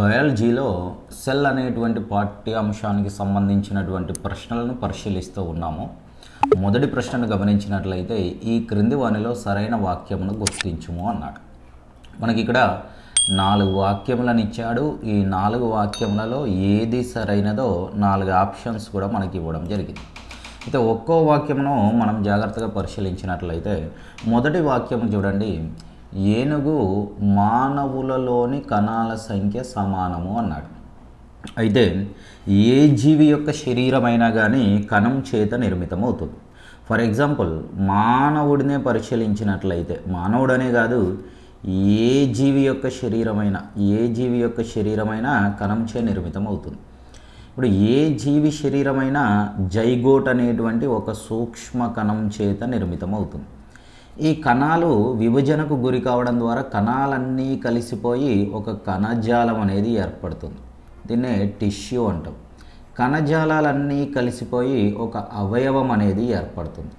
బయాలజీలో cell అనేటువంటి పాఠ్యాంశానికి సంబంధించినటువంటి ప్రశ్నలను పరిశీలిస్తూ ఉన్నాము మొదటి ప్రశ్నను గమనించినట్లయితే ఈ క్రింది వానిలో సరైన వాక్యమును గుర్తించుము అన్నాడు మనకి ఇక్కడ నాలుగు వాక్యములను ఇచ్చాడు ఈ నాలుగు వాక్యములలో ఏది సరైనదో నాలుగు ఆప్షన్స్ కూడా మనకి ఇవ్వడం జరిగింది అయితే ఒక్కో వాక్యమును మనం జాగ్రత్తగా పరిశీలించినట్లయితే మొదటి వాక్యం చూడండి ఏనుగు మానవులలోని కణాల సంఖ్య సమానము అన్నాడు అయితే ఏ జీవి యొక్క శరీరమైనా కానీ కణం చేత నిర్మితమవుతుంది ఫర్ ఎగ్జాంపుల్ మానవుడినే పరిశీలించినట్లయితే మానవుడనే కాదు ఏ జీవి యొక్క శరీరమైన ఏ జీవి యొక్క శరీరమైనా చే నిర్మితం అవుతుంది ఇప్పుడు ఏ జీవి శరీరమైనా జైగోట్ అనేటువంటి ఒక సూక్ష్మ కణం చేత నిర్మితం అవుతుంది ఈ కణాలు విభజనకు గురి కావడం ద్వారా కణాలన్నీ కలిసిపోయి ఒక కణజాలం అనేది ఏర్పడుతుంది దీన్నే టిష్యూ అంటాం కణజాలాలన్నీ కలిసిపోయి ఒక అవయవం అనేది ఏర్పడుతుంది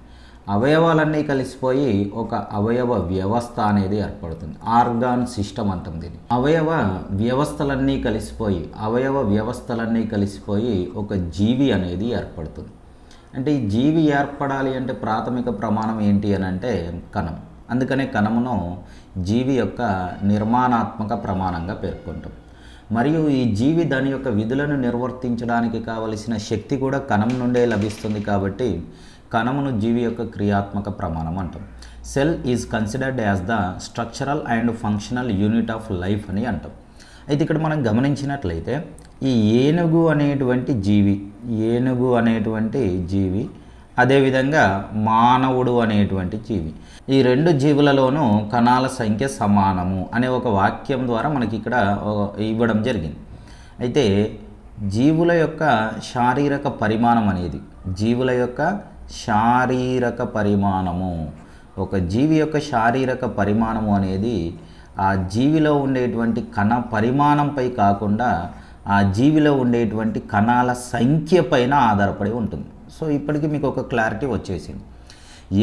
అవయవాలన్నీ కలిసిపోయి ఒక అవయవ వ్యవస్థ అనేది ఏర్పడుతుంది ఆర్గాన్ సిస్టమ్ అంటాం దీన్ని అవయవ వ్యవస్థలన్నీ కలిసిపోయి అవయవ వ్యవస్థలన్నీ కలిసిపోయి ఒక జీవి అనేది ఏర్పడుతుంది అంటే ఈ జీవి ఏర్పడాలి అంటే ప్రాథమిక ప్రమాణం ఏంటి అని అంటే కణం అందుకనే కణమును జీవి యొక్క నిర్మాణాత్మక ప్రమాణంగా పేర్కొంటాం మరియు ఈ జీవి దాని యొక్క విధులను నిర్వర్తించడానికి కావలసిన శక్తి కూడా కణం నుండే లభిస్తుంది కాబట్టి కణమును జీవి యొక్క క్రియాత్మక ప్రమాణం అంటాం cell is considered as the structural and functional unit of life అని అంటాం అయితే ఇక్కడ మనం గమనించినట్లయితే ఈ ఏనుగు అనేటువంటి జీవి ఏనుగు అనేటువంటి జీవి అదేవిధంగా మానవుడు అనేటువంటి జీవి ఈ రెండు జీవులలోనూ కణాల సంఖ్య సమానము అనే ఒక వాక్యం ద్వారా మనకి ఇక్కడ ఇవ్వడం జరిగింది అయితే జీవుల యొక్క శారీరక పరిమాణం అనేది జీవుల యొక్క శారీరక పరిమాణము ఒక జీవి యొక్క శారీరక పరిమాణము అనేది ఆ జీవిలో ఉండేటువంటి కణ పరిమాణంపై కాకుండా ఆ జీవిలో ఉండేటువంటి కణాల సంఖ్య పైన ఆధారపడి ఉంటుంది సో ఇప్పటికీ మీకు ఒక క్లారిటీ వచ్చేసింది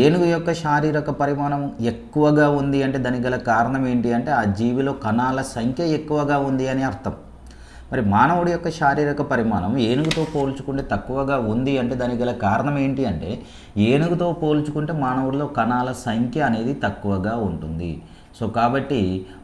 ఏనుగు యొక్క శారీరక పరిమాణం ఎక్కువగా ఉంది అంటే దానికి గల కారణం ఏంటి అంటే ఆ జీవిలో కణాల సంఖ్య ఎక్కువగా ఉంది అని అర్థం మరి మానవుడి యొక్క శారీరక పరిమాణం ఏనుగుతో పోల్చుకుంటే తక్కువగా ఉంది అంటే దానికి గల కారణం ఏంటి అంటే ఏనుగుతో పోల్చుకుంటే మానవుడిలో కణాల సంఖ్య అనేది తక్కువగా ఉంటుంది సో కాబట్టి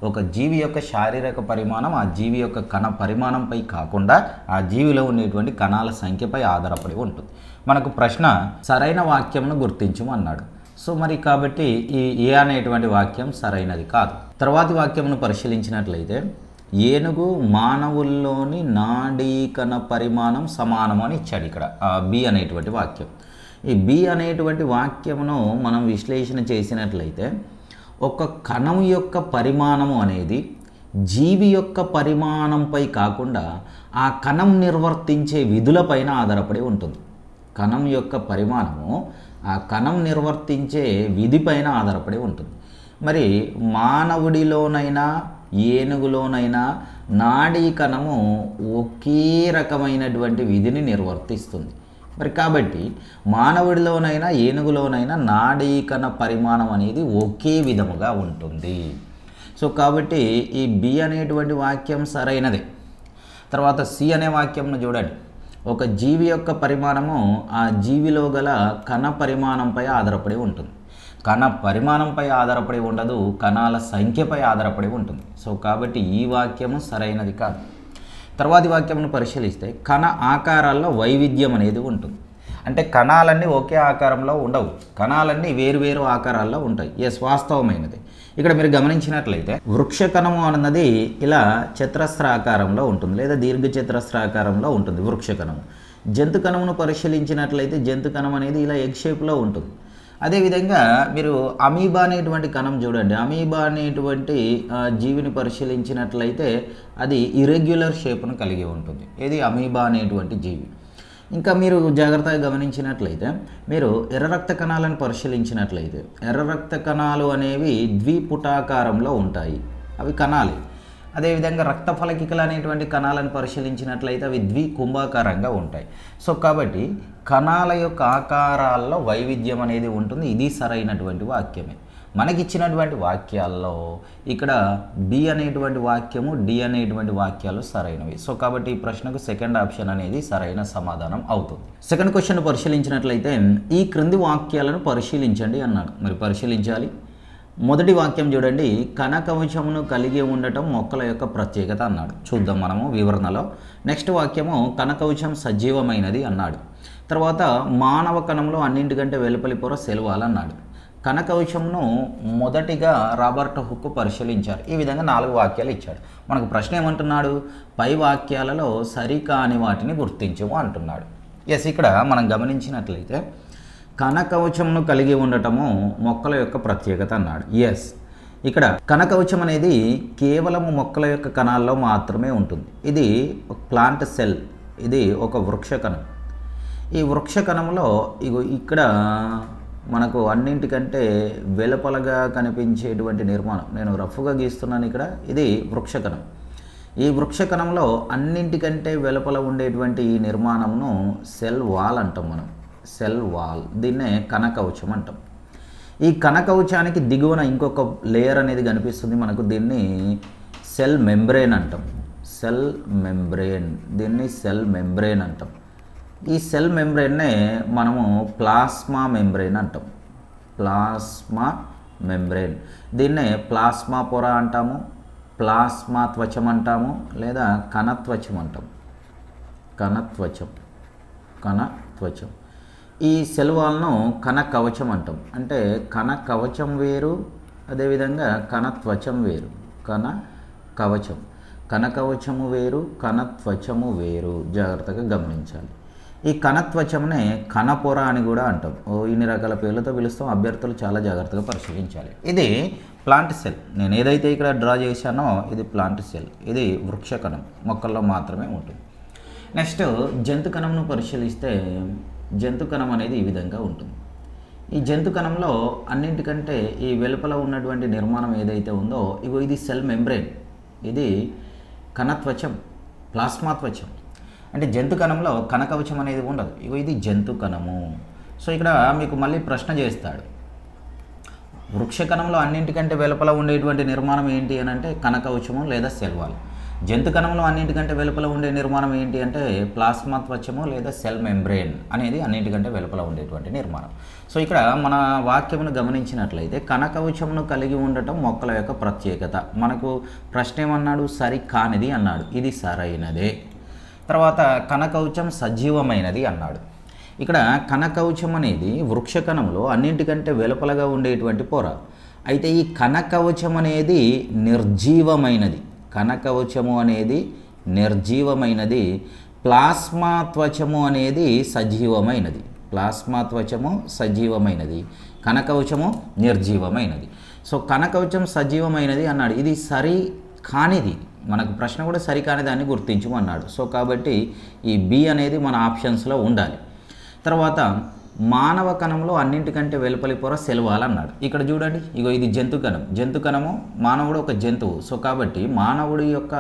ఒక జీవి యొక్క శారీరక పరిమాణం ఆ జీవి యొక్క కణ పరిమాణంపై కాకుండా ఆ జీవిలో ఉండేటువంటి కణాల సంఖ్యపై ఆధారపడి ఉంటుంది మనకు ప్రశ్న సరైన వాక్యంను గుర్తించము అన్నాడు సో మరి కాబట్టి ఈ ఏ అనేటువంటి వాక్యం సరైనది కాదు తర్వాతి వాక్యంను పరిశీలించినట్లయితే ఏనుగు మానవుల్లోని నాడీకణ పరిమాణం సమానం అని ఇచ్చాడు ఇక్కడ బి అనేటువంటి వాక్యం ఈ బి అనేటువంటి వాక్యమును మనం విశ్లేషణ చేసినట్లయితే ఒక కణం యొక్క పరిమాణము అనేది జీవి యొక్క పరిమాణంపై కాకుండా ఆ కణం నిర్వర్తించే విధులపైన ఆధారపడి ఉంటుంది కణం యొక్క పరిమాణము ఆ కణం నిర్వర్తించే విధిపైన ఆధారపడి ఉంటుంది మరి మానవుడిలోనైనా ఏనుగులోనైనా నాడీ కణము ఒకే రకమైనటువంటి విధిని నిర్వర్తిస్తుంది మరి కాబట్టి మానవుడిలోనైనా ఏనుగులోనైనా నాడీ కణ పరిమాణం అనేది ఒకే విధముగా ఉంటుంది సో కాబట్టి ఈ బి అనేటువంటి వాక్యం సరైనదే తర్వాత సి అనే వాక్యంను చూడండి ఒక జీవి యొక్క పరిమాణము ఆ జీవిలో గల కణ పరిమాణంపై ఆధారపడి ఉంటుంది కణ పరిమాణంపై ఆధారపడి ఉండదు కణాల సంఖ్యపై ఆధారపడి ఉంటుంది సో కాబట్టి ఈ వాక్యము సరైనది కాదు తర్వాతి వాక్యంను పరిశీలిస్తే కణ ఆకారాల్లో వైవిధ్యం అనేది ఉంటుంది అంటే కణాలన్నీ ఒకే ఆకారంలో ఉండవు కణాలన్నీ వేరువేరు ఆకారాల్లో ఉంటాయి ఎస్ వాస్తవమైనది ఇక్కడ మీరు గమనించినట్లయితే వృక్ష కణము అన్నది ఇలా చతురస్ర ఆకారంలో ఉంటుంది లేదా దీర్ఘ చతురస్ర ఆకారంలో ఉంటుంది వృక్ష కణము జంతు కణమును పరిశీలించినట్లయితే జంతు కణం అనేది ఇలా ఎగ్ షేప్లో ఉంటుంది అదేవిధంగా మీరు అమీబా అనేటువంటి కణం చూడండి అమీబా అనేటువంటి జీవిని పరిశీలించినట్లయితే అది ఇరెగ్యులర్ షేప్ను కలిగి ఉంటుంది ఇది అమీబా అనేటువంటి జీవి ఇంకా మీరు జాగ్రత్తగా గమనించినట్లయితే మీరు ఎర్ర రక్త కణాలను పరిశీలించినట్లయితే ఎర్ర రక్త కణాలు అనేవి ద్విపుటాకారంలో ఉంటాయి అవి కణాలే అదేవిధంగా రక్త ఫలకికలు అనేటువంటి కణాలను పరిశీలించినట్లయితే అవి ద్వికుంభాకారంగా ఉంటాయి సో కాబట్టి కణాల యొక్క ఆకారాల్లో వైవిధ్యం అనేది ఉంటుంది ఇది సరైనటువంటి వాక్యమే మనకిచ్చినటువంటి వాక్యాల్లో ఇక్కడ బి అనేటువంటి వాక్యము డి అనేటువంటి వాక్యాలు సరైనవి సో కాబట్టి ఈ ప్రశ్నకు సెకండ్ ఆప్షన్ అనేది సరైన సమాధానం అవుతుంది సెకండ్ క్వశ్చన్ పరిశీలించినట్లయితే ఈ క్రింది వాక్యాలను పరిశీలించండి అన్నాడు మరి పరిశీలించాలి మొదటి వాక్యం చూడండి కనకవశమును కలిగి ఉండటం మొక్కల యొక్క ప్రత్యేకత అన్నాడు చూద్దాం మనము వివరణలో నెక్స్ట్ వాక్యము కనకవశం సజీవమైనది అన్నాడు తర్వాత మానవ కణంలో అన్నింటికంటే వెలుపలి పొర సెలవాలన్నాడు కనకవశంను మొదటిగా రాబర్ట్ హుక్ పరిశీలించారు ఈ విధంగా నాలుగు వాక్యాలు ఇచ్చాడు మనకు ప్రశ్న ఏమంటున్నాడు పై వాక్యాలలో సరికాని వాటిని గుర్తించము అంటున్నాడు ఎస్ ఇక్కడ మనం గమనించినట్లయితే కనకవచమును కలిగి ఉండటము మొక్కల యొక్క ప్రత్యేకత అన్నాడు ఎస్ ఇక్కడ కనకవచం అనేది కేవలము మొక్కల యొక్క కణాల్లో మాత్రమే ఉంటుంది ఇది ప్లాంట్ సెల్ ఇది ఒక వృక్ష కణం ఈ వృక్ష కణంలో ఇక్కడ మనకు అన్నింటికంటే వెలుపలగా కనిపించేటువంటి నిర్మాణం నేను రఫ్గా గీస్తున్నాను ఇక్కడ ఇది వృక్షకణం ఈ వృక్ష కణంలో అన్నింటికంటే వెలుపల ఉండేటువంటి ఈ నిర్మాణమును సెల్ వాల్ అంటాం మనం సెల్ వాల్ దీన్నే కనకవచం అంటాం ఈ కనకవచానికి దిగువన ఇంకొక లేయర్ అనేది కనిపిస్తుంది మనకు దీన్ని సెల్ మెంబ్రేన్ అంటాం సెల్ మెంబ్రెయిన్ దీన్ని సెల్ మెంబ్రేన్ అంటాం ఈ సెల్ మెంబ్రేన్నే మనము ప్లాస్మా మెంబ్రేన్ అంటాం ప్లాస్మా మెంబ్రేన్ దీన్నే ప్లాస్మా పొర అంటాము ప్లాస్మా త్వచం అంటాము లేదా కణత్వచం అంటాం కణత్వచం కణత్వచం ఈ సెలవాలను కణ కవచం అంటాం అంటే కణ కవచం వేరు అదేవిధంగా కణ త్వచం వేరు కణ కవచం కణ కవచము వేరు కణ త్వచము వేరు జాగ్రత్తగా గమనించాలి ఈ కణత్వచంనే కణపొర అని కూడా అంటాం ఓ ఇన్ని రకాల పేర్లతో పిలుస్తాం అభ్యర్థులు చాలా జాగ్రత్తగా పరిశీలించాలి ఇది ప్లాంట్ సెల్ నేను ఏదైతే ఇక్కడ డ్రా చేశానో ఇది ప్లాంట్ సెల్ ఇది వృక్ష కణం మొక్కల్లో మాత్రమే ఉంటుంది నెక్స్ట్ జంతు కణంను పరిశీలిస్తే జంతు కణం అనేది ఈ విధంగా ఉంటుంది ఈ జంతు కణంలో అన్నింటికంటే ఈ వెలుపల ఉన్నటువంటి నిర్మాణం ఏదైతే ఉందో ఇగో ఇది సెల్ మెంబ్రెయిన్ ఇది కణత్వచం ప్లాస్మా త్వచం అంటే జంతు కణంలో కనకవచం అనేది ఉండదు ఇగో ఇది జంతు కణము సో ఇక్కడ మీకు మళ్ళీ ప్రశ్న చేస్తాడు వృక్ష కణంలో అన్నింటికంటే వెలుపల ఉండేటువంటి నిర్మాణం ఏంటి అని అంటే కనకవచము లేదా సెల్వాలు జంతు కణంలో అన్నింటికంటే వెలుపల ఉండే నిర్మాణం ఏంటి అంటే ప్లాస్మా త్వచము లేదా సెల్ మెంబ్రెయిన్ అనేది అన్నింటికంటే వెలుపల ఉండేటువంటి నిర్మాణం సో ఇక్కడ మన వాక్యమును గమనించినట్లయితే కనకవచమును కలిగి ఉండటం మొక్కల యొక్క ప్రత్యేకత మనకు ప్రశ్న ఏమన్నాడు సరి కానిది అన్నాడు ఇది సరైనదే తర్వాత కనకవచం సజీవమైనది అన్నాడు ఇక్కడ కనకవచం అనేది వృక్ష కణంలో అన్నింటికంటే వెలుపలగా ఉండేటువంటి పొర అయితే ఈ కనకవచం అనేది నిర్జీవమైనది కనకవచము అనేది నిర్జీవమైనది ప్లాస్మా త్వచము అనేది సజీవమైనది ప్లాస్మా త్వచము సజీవమైనది కనకవచము నిర్జీవమైనది సో కనకవచం సజీవమైనది అన్నాడు ఇది సరి కానిది మనకు ప్రశ్న కూడా సరికాని దాన్ని గుర్తించమన్నాడు సో కాబట్టి ఈ బి అనేది మన ఆప్షన్స్లో ఉండాలి తర్వాత మానవ కణంలో అన్నింటికంటే వెలుపలి పొర సెలవాలు అన్నాడు ఇక్కడ చూడండి ఇగో ఇది జంతు కణం జంతు కణము మానవుడు ఒక జంతువు సో కాబట్టి మానవుడి యొక్క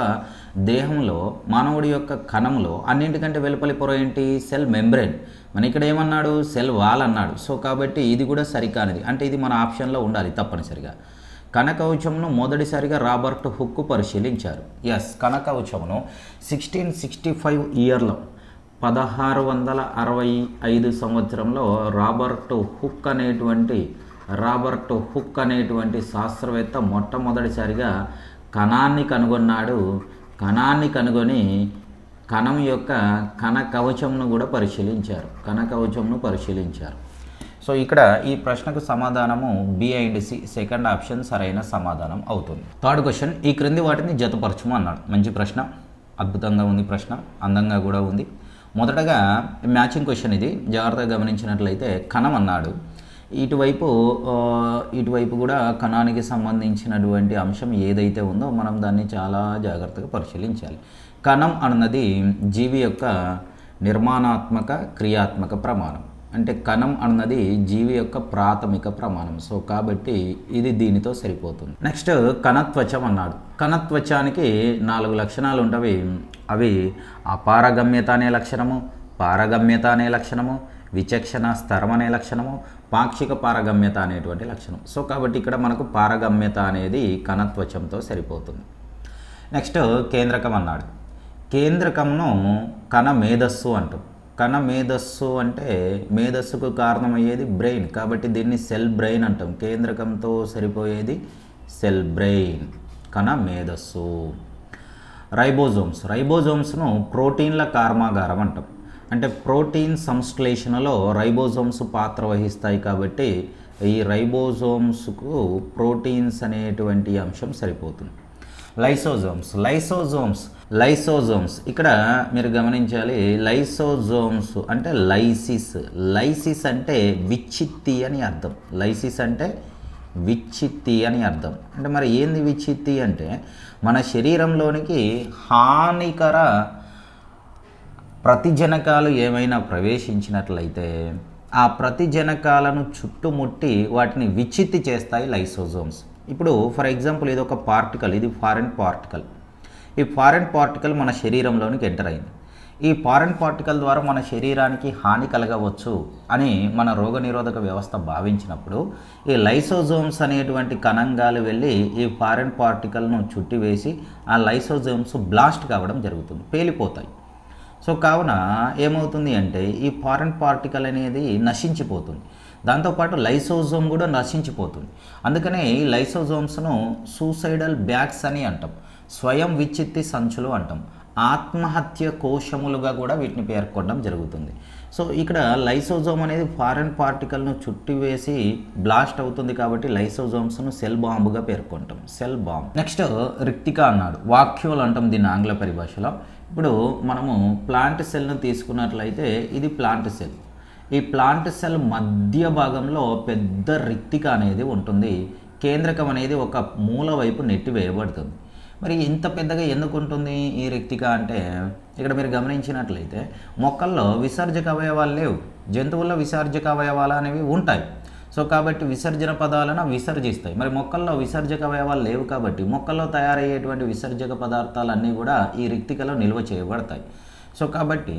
దేహంలో మానవుడి యొక్క కణంలో అన్నింటికంటే వెలుపలి పొర ఏంటి సెల్ మెంబ్రెయిన్ మన ఇక్కడ ఏమన్నాడు సెల్ వాల్ అన్నాడు సో కాబట్టి ఇది కూడా సరికానిది అంటే ఇది మన ఆప్షన్లో ఉండాలి తప్పనిసరిగా కనకవచమును మొదటిసారిగా రాబర్ట్ హుక్ పరిశీలించారు ఎస్ కనకవచమును సిక్స్టీన్ సిక్స్టీ ఫైవ్ ఇయర్లో పదహారు వందల అరవై ఐదు సంవత్సరంలో రాబర్ట్ హుక్ అనేటువంటి రాబర్ట్ హుక్ అనేటువంటి శాస్త్రవేత్త మొట్టమొదటిసారిగా కణాన్ని కనుగొన్నాడు కణాన్ని కనుగొని కణం యొక్క కణ కవచంను కూడా పరిశీలించారు కణ కవచంను పరిశీలించారు సో ఇక్కడ ఈ ప్రశ్నకు సమాధానము B and C second option సరైన సమాధానం అవుతుంది థర్డ్ క్వశ్చన్ ఈ క్రింది వాటిని జతపరచము అన్నాడు మంచి ప్రశ్న అద్భుతంగా ఉంది ప్రశ్న అందంగా కూడా ఉంది మొదటగా మ్యాచింగ్ క్వశ్చన్ ఇది జాగ్రత్తగా గమనించినట్లయితే కణం అన్నాడు ఇటువైపు ఇటువైపు కూడా కణానికి సంబంధించినటువంటి అంశం ఏదైతే ఉందో మనం దాన్ని చాలా జాగ్రత్తగా పరిశీలించాలి కణం అన్నది జీవి యొక్క నిర్మాణాత్మక క్రియాత్మక ప్రమాణం అంటే కణం అన్నది జీవి యొక్క ప్రాథమిక ప్రమాణం సో కాబట్టి ఇది దీనితో సరిపోతుంది నెక్స్ట్ కణత్వచం అన్నాడు కణత్వచానికి నాలుగు లక్షణాలు ఉంటవి అవి అపారగమ్యత అనే లక్షణము పారగమ్యత అనే లక్షణము విచక్షణ స్థరం అనే లక్షణము పాక్షిక పారగమ్యత అనేటువంటి లక్షణం సో కాబట్టి ఇక్కడ మనకు పారగమ్యత అనేది కణత్వచంతో సరిపోతుంది నెక్స్ట్ కేంద్రకం అన్నాడు కేంద్రకంను కణ మేధస్సు అంటాం కణ మేధస్సు అంటే మేధస్సుకు కారణమయ్యేది బ్రెయిన్ కాబట్టి దీన్ని సెల్ బ్రెయిన్ అంటాం కేంద్రకంతో సరిపోయేది సెల్ బ్రెయిన్ కణ మేధస్సు రైబోజోమ్స్ రైబోజోమ్స్ను ప్రోటీన్ల కర్మాగారం అంటాం అంటే ప్రోటీన్ సంశ్లేషణలో రైబోజోమ్స్ పాత్ర వహిస్తాయి కాబట్టి ఈ రైబోజోమ్స్కు ప్రోటీన్స్ అనేటువంటి అంశం సరిపోతుంది లైసోజోమ్స్ లైసోజోమ్స్ లైసోజోమ్స్ ఇక్కడ మీరు గమనించాలి లైసోజోమ్స్ అంటే లైసిస్ లైసిస్ అంటే విచ్చిత్తి అని అర్థం లైసిస్ అంటే విచ్చిత్తి అని అర్థం అంటే మరి ఏంది విచ్చిత్తి అంటే మన శరీరంలోనికి హానికర ప్రతిజనకాలు ఏమైనా ప్రవేశించినట్లయితే ఆ ప్రతిజనకాలను చుట్టుముట్టి వాటిని విచ్చిత్తి చేస్తాయి లైసోజోమ్స్ ఇప్పుడు ఫర్ ఎగ్జాంపుల్ ఇది ఒక పార్టికల్ ఇది ఫారెన్ పార్టికల్ ఈ ఫారెన్ పార్టికల్ మన శరీరంలోనికి ఎంటర్ అయింది ఈ ఫారెన్ పార్టికల్ ద్వారా మన శరీరానికి హాని కలగవచ్చు అని మన రోగనిరోధక వ్యవస్థ భావించినప్పుడు ఈ లైసోజోమ్స్ అనేటువంటి కణంగాలు వెళ్ళి ఈ ఫారెన్ పార్టికల్ను చుట్టివేసి ఆ లైసోజోమ్స్ బ్లాస్ట్ కావడం జరుగుతుంది పేలిపోతాయి సో కావున ఏమవుతుంది అంటే ఈ ఫారెన్ పార్టికల్ అనేది నశించిపోతుంది దాంతోపాటు లైసోజోమ్ కూడా నశించిపోతుంది అందుకనే ఈ లైసోజోమ్స్ను సూసైడల్ బ్యాగ్స్ అని అంటాం స్వయం విచిత్తి సంచులు అంటాం ఆత్మహత్య కోశములుగా కూడా వీటిని పేర్కొనడం జరుగుతుంది సో ఇక్కడ లైసోజోమ్ అనేది ఫారెన్ పార్టికల్ను చుట్టివేసి బ్లాస్ట్ అవుతుంది కాబట్టి లైసోజోమ్స్ను సెల్ బాంబుగా పేర్కొంటాం సెల్ బాంబ్ నెక్స్ట్ రిక్తిక అన్నాడు వాక్యూలు అంటాం దీన్ని ఆంగ్ల పరిభాషలో ఇప్పుడు మనము ప్లాంట్ సెల్ను తీసుకున్నట్లయితే ఇది ప్లాంట్ సెల్ ఈ ప్లాంట్ సెల్ మధ్య భాగంలో పెద్ద రిక్తిక అనేది ఉంటుంది కేంద్రకం అనేది ఒక మూల వైపు నెట్టి వేయబడుతుంది మరి ఇంత పెద్దగా ఎందుకు ఉంటుంది ఈ రిక్తిక అంటే ఇక్కడ మీరు గమనించినట్లయితే మొక్కల్లో విసర్జక అవయవాలు లేవు జంతువుల్లో విసర్జక అవయవాలు అనేవి ఉంటాయి సో కాబట్టి విసర్జన పదాలను విసర్జిస్తాయి మరి మొక్కల్లో విసర్జక అవయవాలు లేవు కాబట్టి మొక్కల్లో తయారయ్యేటువంటి విసర్జక పదార్థాలన్నీ కూడా ఈ రిక్తికలో నిల్వ చేయబడతాయి సో కాబట్టి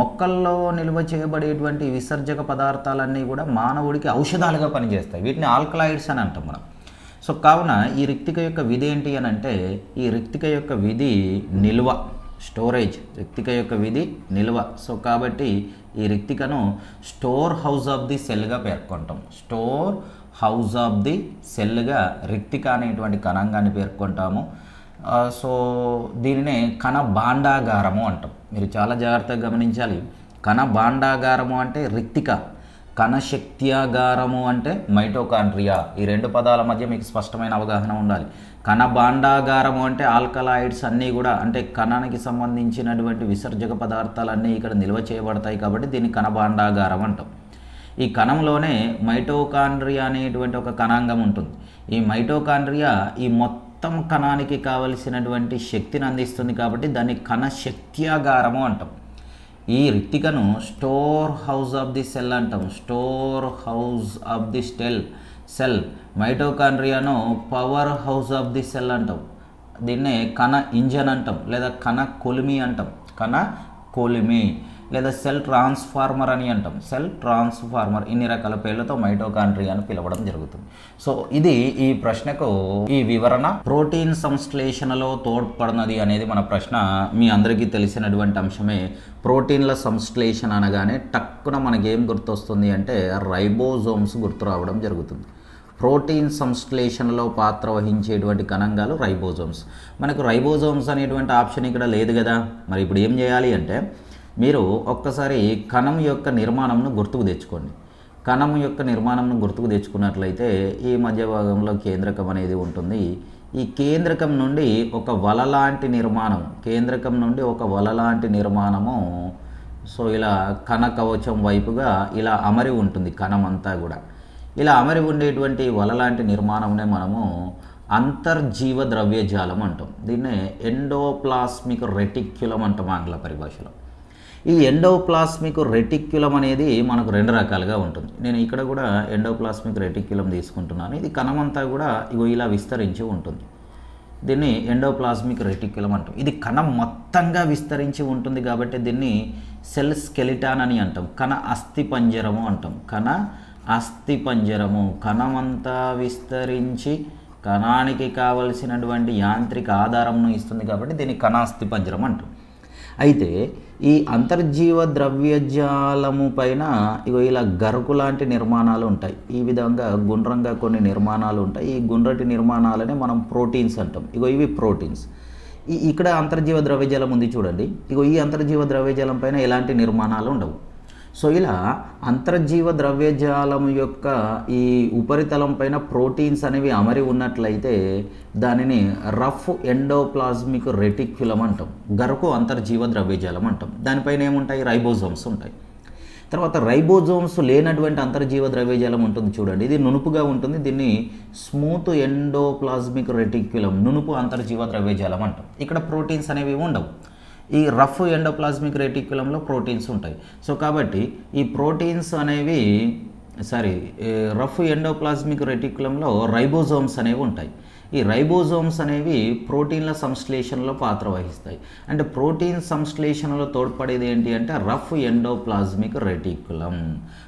మొక్కల్లో నిల్వ చేయబడేటువంటి విసర్జక పదార్థాలన్నీ కూడా మానవుడికి ఔషధాలుగా పనిచేస్తాయి వీటిని ఆల్కలాయిడ్స్ అని అంటాం మనం సో కావున ఈ రిక్తిక యొక్క విధి ఏంటి అని అంటే ఈ రిక్తిక యొక్క విధి నిల్వ స్టోరేజ్ రిక్తిక యొక్క విధి నిల్వ సో కాబట్టి ఈ రిక్తికను స్టోర్ హౌస్ ఆఫ్ ది సెల్గా పేర్కొంటాం స్టోర్ హౌస్ ఆఫ్ ది సెల్గా రిక్తిక అనేటువంటి కణంగాన్ని పేర్కొంటాము సో దీనినే కణ భాండాగారము అంటాం మీరు చాలా జాగ్రత్తగా గమనించాలి కణ భాండాగారము అంటే రిక్తిక కణశక్త్యాగారము అంటే మైటోకాండ్రియా ఈ రెండు పదాల మధ్య మీకు స్పష్టమైన అవగాహన ఉండాలి కణ భాండాగారము అంటే ఆల్కలాయిడ్స్ అన్నీ కూడా అంటే కణానికి సంబంధించినటువంటి విసర్జక పదార్థాలన్నీ ఇక్కడ నిల్వ చేయబడతాయి కాబట్టి దీన్ని కణ భాండాగారం అంటాం ఈ కణంలోనే మైటోకాండ్రియా అనేటువంటి ఒక కణాంగం ఉంటుంది ఈ మైటోకాండ్రియా ఈ మొత్తం కణానికి కావలసినటువంటి శక్తిని అందిస్తుంది కాబట్టి దాన్ని కణశక్త్యాగారము అంటాం ఈ రిత్తికను store house of the cell అంటాం store house of the cell cell మైటోకాండ్రియాను power house of the cell అంటాం దీన్నే కణ ఇంజన్ అంటాం లేదా కణ కొలిమి అంటాం కణ కొలిమి లేదా సెల్ ట్రాన్స్ఫార్మర్ అని అంటాం సెల్ ట్రాన్స్ఫార్మర్ ఇన్ని రకాల పేర్లతో మైటోకాండ్రి అని పిలవడం జరుగుతుంది సో ఇది ఈ ప్రశ్నకు ఈ వివరణ ప్రోటీన్ సంశ్లేషణలో తోడ్పడినది అనేది మన ప్రశ్న మీ అందరికీ తెలిసినటువంటి అంశమే ప్రోటీన్ల సంశ్లేషణ అనగానే టక్కున మనకేం గుర్తొస్తుంది అంటే రైబోజోమ్స్ గుర్తు రావడం జరుగుతుంది ప్రోటీన్ సంశ్లేషణలో పాత్ర వహించేటువంటి కణంగాలు రైబోజోమ్స్ మనకు రైబోజోమ్స్ అనేటువంటి ఆప్షన్ ఇక్కడ లేదు కదా మరి ఇప్పుడు ఏం చేయాలి అంటే మీరు ఒక్కసారి కణం యొక్క నిర్మాణంను గుర్తుకు తెచ్చుకోండి కణం యొక్క నిర్మాణంను గుర్తుకు తెచ్చుకున్నట్లయితే ఈ మధ్య భాగంలో కేంద్రకం అనేది ఉంటుంది ఈ కేంద్రకం నుండి ఒక వల లాంటి నిర్మాణం కేంద్రకం నుండి ఒక వల లాంటి నిర్మాణము సో ఇలా కణ కవచం వైపుగా ఇలా అమరి ఉంటుంది కణం అంతా కూడా ఇలా అమరి ఉండేటువంటి వల లాంటి నిర్మాణంనే మనము అంతర్జీవ ద్రవ్యజాలం అంటాం దీన్నే ఎండోప్లాస్మిక్ రెటిక్యులం అంటాం ఆంగ్ల పరిభాషలో ఈ ఎండోప్లాస్మిక్ రెటిక్యులం అనేది మనకు రెండు రకాలుగా ఉంటుంది నేను ఇక్కడ కూడా ఎండోప్లాస్మిక్ రెటిక్యులం తీసుకుంటున్నాను ఇది కణమంతా కూడా ఇగో ఇలా విస్తరించి ఉంటుంది దీన్ని ఎండోప్లాస్మిక్ రెటిక్యులం అంటాం ఇది కణం మొత్తంగా విస్తరించి ఉంటుంది కాబట్టి దీన్ని సెల్ స్కెలిటాన్ అని అంటాం కణ అస్థిపంజరము అంటాం కణ పంజరము కణమంతా విస్తరించి కణానికి కావలసినటువంటి యాంత్రిక ఆధారంను ఇస్తుంది కాబట్టి దీన్ని కణాస్థి పంజరం అంటాం అయితే ఈ అంతర్జీవ ద్రవ్యజాలము పైన ఇగో ఇలా గరుకు లాంటి నిర్మాణాలు ఉంటాయి ఈ విధంగా గుండ్రంగా కొన్ని నిర్మాణాలు ఉంటాయి ఈ గుండ్రటి నిర్మాణాలనే మనం ప్రోటీన్స్ అంటాం ఇగో ఇవి ప్రోటీన్స్ ఈ ఇక్కడ అంతర్జీవ ద్రవ్యజాలం ఉంది చూడండి ఇగో ఈ అంతర్జీవ ద్రవ్యజాలం పైన ఎలాంటి నిర్మాణాలు ఉండవు సో ఇలా అంతర్జీవ ద్రవ్యజాలం యొక్క ఈ ఉపరితలం పైన ప్రోటీన్స్ అనేవి అమరి ఉన్నట్లయితే దానిని రఫ్ ఎండోప్లాజ్మిక్ రెటిక్యులం అంటాం గరకు అంతర్జీవ ద్రవ్యజాలం అంటాం దానిపైన ఏముంటాయి రైబోజోమ్స్ ఉంటాయి తర్వాత రైబోజోమ్స్ లేనటువంటి అంతర్జీవ ద్రవ్యజాలం ఉంటుంది చూడండి ఇది నునుపుగా ఉంటుంది దీన్ని స్మూత్ ఎండోప్లాజ్మిక్ రెటిక్యులం నునుపు అంతర్జీవ ద్రవ్యజాలం అంటాం ఇక్కడ ప్రోటీన్స్ అనేవి ఉండవు ఈ రఫ్ ఎండోప్లాస్మిక్ రెటిక్యులంలో ప్రోటీన్స్ ఉంటాయి సో కాబట్టి ఈ ప్రోటీన్స్ అనేవి సారీ రఫ్ ఎండోప్లాస్మిక్ రెటిక్యులంలో రైబోజోమ్స్ అనేవి ఉంటాయి ఈ రైబోజోమ్స్ అనేవి ప్రోటీన్ల సంశ్లేషణలో పాత్ర వహిస్తాయి అంటే ప్రోటీన్ సంశ్లేషణలో తోడ్పడేది ఏంటి అంటే రఫ్ ఎండోప్లాస్మిక్ రెటిక్యులం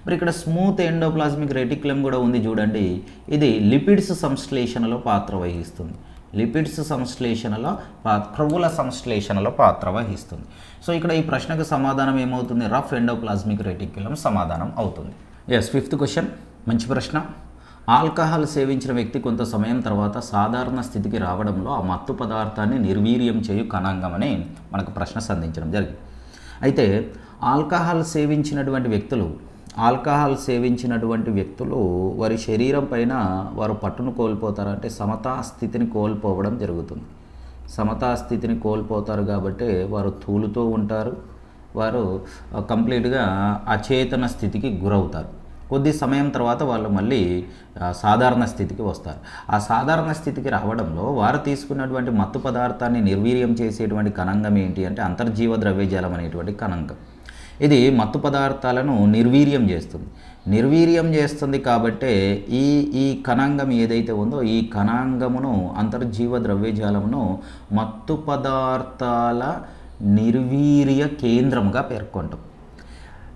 మరి ఇక్కడ స్మూత్ ఎండోప్లాస్మిక్ రెటిక్యులం కూడా ఉంది చూడండి ఇది లిపిడ్స్ సంశ్లేషణలో పాత్ర వహిస్తుంది లిపిడ్స్ సంశ్లేషణలో క్రొవ్వుల సంశ్లేషణలో పాత్ర వహిస్తుంది సో ఇక్కడ ఈ ప్రశ్నకు సమాధానం ఏమవుతుంది రఫ్ ప్లాస్మిక్ రెటిక్యులం సమాధానం అవుతుంది ఎస్ ఫిఫ్త్ క్వశ్చన్ మంచి ప్రశ్న ఆల్కహాల్ సేవించిన వ్యక్తి కొంత సమయం తర్వాత సాధారణ స్థితికి రావడంలో ఆ మత్తు పదార్థాన్ని నిర్వీర్యం చేయు కణాంగమని మనకు ప్రశ్న సంధించడం జరిగింది అయితే ఆల్కహాల్ సేవించినటువంటి వ్యక్తులు ఆల్కహాల్ సేవించినటువంటి వ్యక్తులు వారి శరీరం పైన వారు పట్టును అంటే సమతా స్థితిని కోల్పోవడం జరుగుతుంది సమతా స్థితిని కోల్పోతారు కాబట్టి వారు తూలుతూ ఉంటారు వారు కంప్లీట్గా అచేతన స్థితికి గురవుతారు కొద్ది సమయం తర్వాత వాళ్ళు మళ్ళీ సాధారణ స్థితికి వస్తారు ఆ సాధారణ స్థితికి రావడంలో వారు తీసుకున్నటువంటి మత్తు పదార్థాన్ని నిర్వీర్యం చేసేటువంటి కణంగం ఏంటి అంటే అంతర్జీవ ద్రవ్యజలం అనేటువంటి కణంగం ఇది మత్తు పదార్థాలను నిర్వీర్యం చేస్తుంది నిర్వీర్యం చేస్తుంది కాబట్టే ఈ ఈ కణాంగం ఏదైతే ఉందో ఈ కణాంగమును అంతర్జీవ ద్రవ్యజాలమును మత్తు పదార్థాల నిర్వీర్య కేంద్రముగా పేర్కొంటాం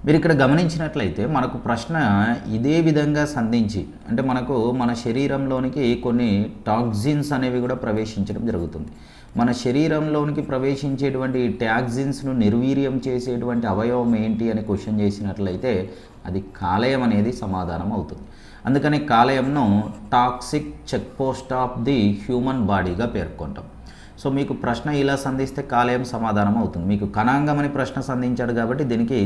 మీరు ఇక్కడ గమనించినట్లయితే మనకు ప్రశ్న ఇదే విధంగా సంధించి అంటే మనకు మన శరీరంలోనికి కొన్ని టాక్సిన్స్ అనేవి కూడా ప్రవేశించడం జరుగుతుంది మన శరీరంలోనికి ప్రవేశించేటువంటి ట్యాక్సిన్స్ను నిర్వీర్యం చేసేటువంటి అవయవం ఏంటి అని క్వశ్చన్ చేసినట్లయితే అది కాలయం అనేది సమాధానం అవుతుంది అందుకని కాలయంను toxic check post of the human బాడీగా పేర్కొంటాం సో మీకు ప్రశ్న ఇలా సంధిస్తే కాలేయం సమాధానం అవుతుంది మీకు కణాంగం అని ప్రశ్న సంధించాడు కాబట్టి దీనికి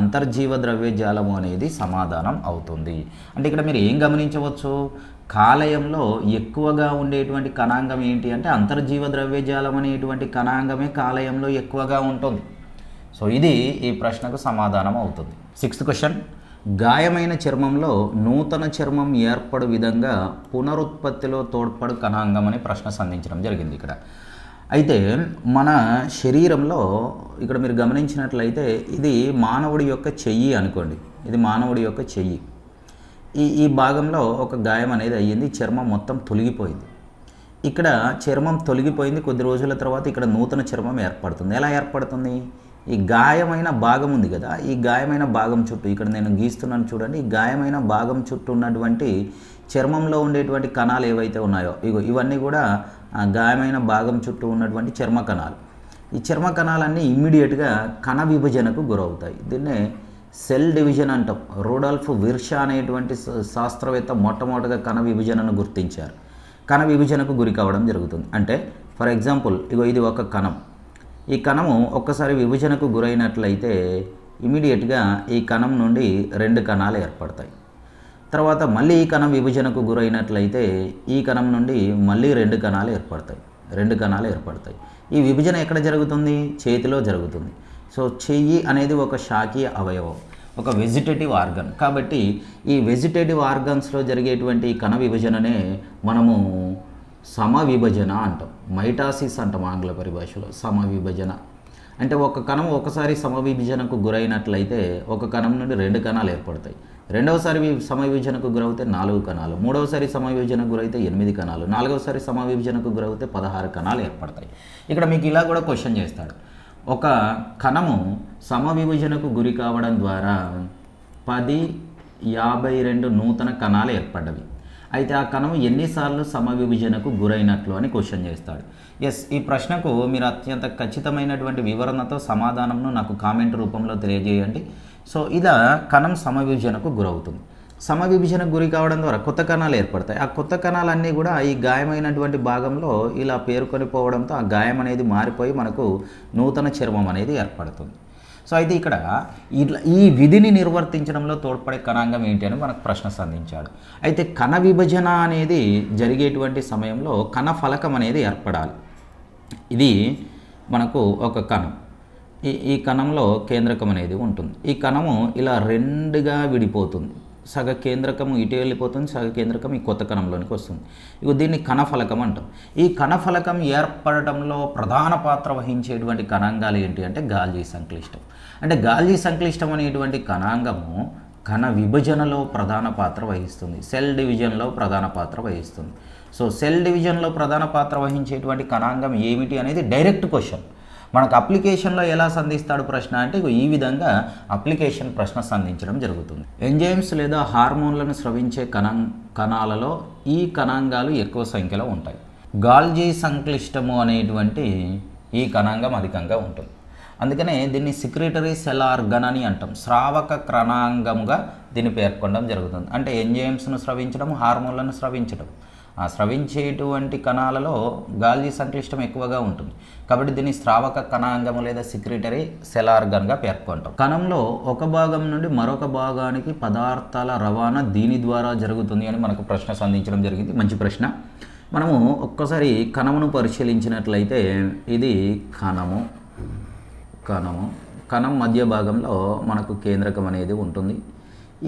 అంతర్జీవ ద్రవ్యజాలము అనేది సమాధానం అవుతుంది అంటే ఇక్కడ మీరు ఏం గమనించవచ్చు కాలయంలో ఎక్కువగా ఉండేటువంటి కణాంగం ఏంటి అంటే అంతర్జీవ ద్రవ్యజాలం అనేటువంటి కణాంగమే కాలయంలో ఎక్కువగా ఉంటుంది సో ఇది ఈ ప్రశ్నకు సమాధానం అవుతుంది సిక్స్త్ క్వశ్చన్ గాయమైన చర్మంలో నూతన చర్మం ఏర్పడు విధంగా పునరుత్పత్తిలో తోడ్పడు కణాంగం అనే ప్రశ్న సంధించడం జరిగింది ఇక్కడ అయితే మన శరీరంలో ఇక్కడ మీరు గమనించినట్లయితే ఇది మానవుడి యొక్క చెయ్యి అనుకోండి ఇది మానవుడి యొక్క చెయ్యి ఈ ఈ భాగంలో ఒక గాయం అనేది అయ్యింది చర్మం మొత్తం తొలగిపోయింది ఇక్కడ చర్మం తొలగిపోయింది కొద్ది రోజుల తర్వాత ఇక్కడ నూతన చర్మం ఏర్పడుతుంది ఎలా ఏర్పడుతుంది ఈ గాయమైన భాగం ఉంది కదా ఈ గాయమైన భాగం చుట్టూ ఇక్కడ నేను గీస్తున్నాను చూడండి ఈ గాయమైన భాగం చుట్టూ ఉన్నటువంటి చర్మంలో ఉండేటువంటి కణాలు ఏవైతే ఉన్నాయో ఇగో ఇవన్నీ కూడా గాయమైన భాగం చుట్టూ ఉన్నటువంటి చర్మ కణాలు ఈ చర్మ కణాలన్నీ ఇమ్మీడియట్గా కణ విభజనకు గురవుతాయి దీన్నే సెల్ డివిజన్ అంటాం రూడాల్ఫ్ విర్షా అనేటువంటి శాస్త్రవేత్త మొట్టమొదటిగా కణ విభజనను గుర్తించారు కణ విభజనకు గురి కావడం జరుగుతుంది అంటే ఫర్ ఎగ్జాంపుల్ ఇగో ఇది ఒక కణం ఈ కణము ఒక్కసారి విభజనకు గురైనట్లయితే ఇమీడియట్గా ఈ కణం నుండి రెండు కణాలు ఏర్పడతాయి తర్వాత మళ్ళీ ఈ కణం విభజనకు గురైనట్లయితే ఈ కణం నుండి మళ్ళీ రెండు కణాలు ఏర్పడతాయి రెండు కణాలు ఏర్పడతాయి ఈ విభజన ఎక్కడ జరుగుతుంది చేతిలో జరుగుతుంది సో చెయ్యి అనేది ఒక శాఖీయ అవయవం ఒక వెజిటేటివ్ ఆర్గన్ కాబట్టి ఈ వెజిటేటివ్ ఆర్గన్స్లో జరిగేటువంటి కణ విభజననే మనము సమ విభజన అంటాం మైటాసిస్ అంటాం ఆంగ్ల పరిభాషలో సమ విభజన అంటే ఒక కణం ఒకసారి సమ విభజనకు గురైనట్లయితే ఒక కణం నుండి రెండు కణాలు ఏర్పడతాయి రెండవసారి సమ విభజనకు గురవుతే నాలుగు కణాలు మూడవసారి సమ విభజనకు గురైతే ఎనిమిది కణాలు నాలుగవసారి సమ విభజనకు గురవుతే పదహారు కణాలు ఏర్పడతాయి ఇక్కడ మీకు ఇలా కూడా క్వశ్చన్ చేస్తాడు ఒక కణము సమవిభజనకు గురి కావడం ద్వారా పది యాభై రెండు నూతన కణాలు ఏర్పడ్డవి అయితే ఆ కణం ఎన్నిసార్లు సమవిభజనకు గురైనట్లు అని క్వశ్చన్ చేస్తాడు ఎస్ ఈ ప్రశ్నకు మీరు అత్యంత ఖచ్చితమైనటువంటి వివరణతో సమాధానంను నాకు కామెంట్ రూపంలో తెలియజేయండి సో ఇలా కణం సమవిభజనకు గురవుతుంది సమ విభజనకు గురి కావడం ద్వారా కొత్త కణాలు ఏర్పడతాయి ఆ కొత్త కణాలన్నీ కూడా ఈ గాయమైనటువంటి భాగంలో ఇలా పేరుకొని పోవడంతో ఆ గాయం అనేది మారిపోయి మనకు నూతన చర్మం అనేది ఏర్పడుతుంది సో అయితే ఇక్కడ ఇట్లా ఈ విధిని నిర్వర్తించడంలో తోడ్పడే కణాంగం ఏంటి అని మనకు ప్రశ్న సంధించాడు అయితే కణ విభజన అనేది జరిగేటువంటి సమయంలో కణ ఫలకం అనేది ఏర్పడాలి ఇది మనకు ఒక కణం ఈ ఈ కణంలో కేంద్రకం అనేది ఉంటుంది ఈ కణము ఇలా రెండుగా విడిపోతుంది సగ కేంద్రకము ఇటు వెళ్ళిపోతుంది సగ కేంద్రకం ఈ కొత్త కణంలోనికి వస్తుంది ఇక దీన్ని కణఫలకం అంటాం ఈ కణఫలకం ఏర్పడటంలో ప్రధాన పాత్ర వహించేటువంటి కణాంగాలు ఏంటి అంటే గాల్జీ సంక్లిష్టం అంటే గాల్జీ సంక్లిష్టం అనేటువంటి కణాంగము కణ విభజనలో ప్రధాన పాత్ర వహిస్తుంది సెల్ డివిజన్లో ప్రధాన పాత్ర వహిస్తుంది సో సెల్ డివిజన్లో ప్రధాన పాత్ర వహించేటువంటి కణాంగం ఏమిటి అనేది డైరెక్ట్ క్వశ్చన్ మనకు అప్లికేషన్లో ఎలా సంధిస్తాడు ప్రశ్న అంటే ఈ విధంగా అప్లికేషన్ ప్రశ్న సంధించడం జరుగుతుంది ఎంజైమ్స్ లేదా హార్మోన్లను స్రవించే కణం కణాలలో ఈ కణాంగాలు ఎక్కువ సంఖ్యలో ఉంటాయి గాల్జీ సంక్లిష్టము అనేటువంటి ఈ కణాంగం అధికంగా ఉంటుంది అందుకనే దీన్ని సిక్రెటరీ సెల్ ఆర్గన్ అని అంటాం శ్రావక క్రణాంగముగా దీన్ని పేర్కొనడం జరుగుతుంది అంటే ఎంజైమ్స్ను స్రవించడం హార్మోన్లను స్రవించడం ఆ స్రవించేటువంటి కణాలలో గాల్జీ సంక్లిష్టం ఎక్కువగా ఉంటుంది కాబట్టి దీన్ని స్రావక కణాంగము లేదా సెక్రటరీ సెలార్గన్గా పేర్కొంటాం కణంలో ఒక భాగం నుండి మరొక భాగానికి పదార్థాల రవాణా దీని ద్వారా జరుగుతుంది అని మనకు ప్రశ్న సంధించడం జరిగింది మంచి ప్రశ్న మనము ఒక్కసారి కణమును పరిశీలించినట్లయితే ఇది కణము కణము కణం మధ్య భాగంలో మనకు కేంద్రకం అనేది ఉంటుంది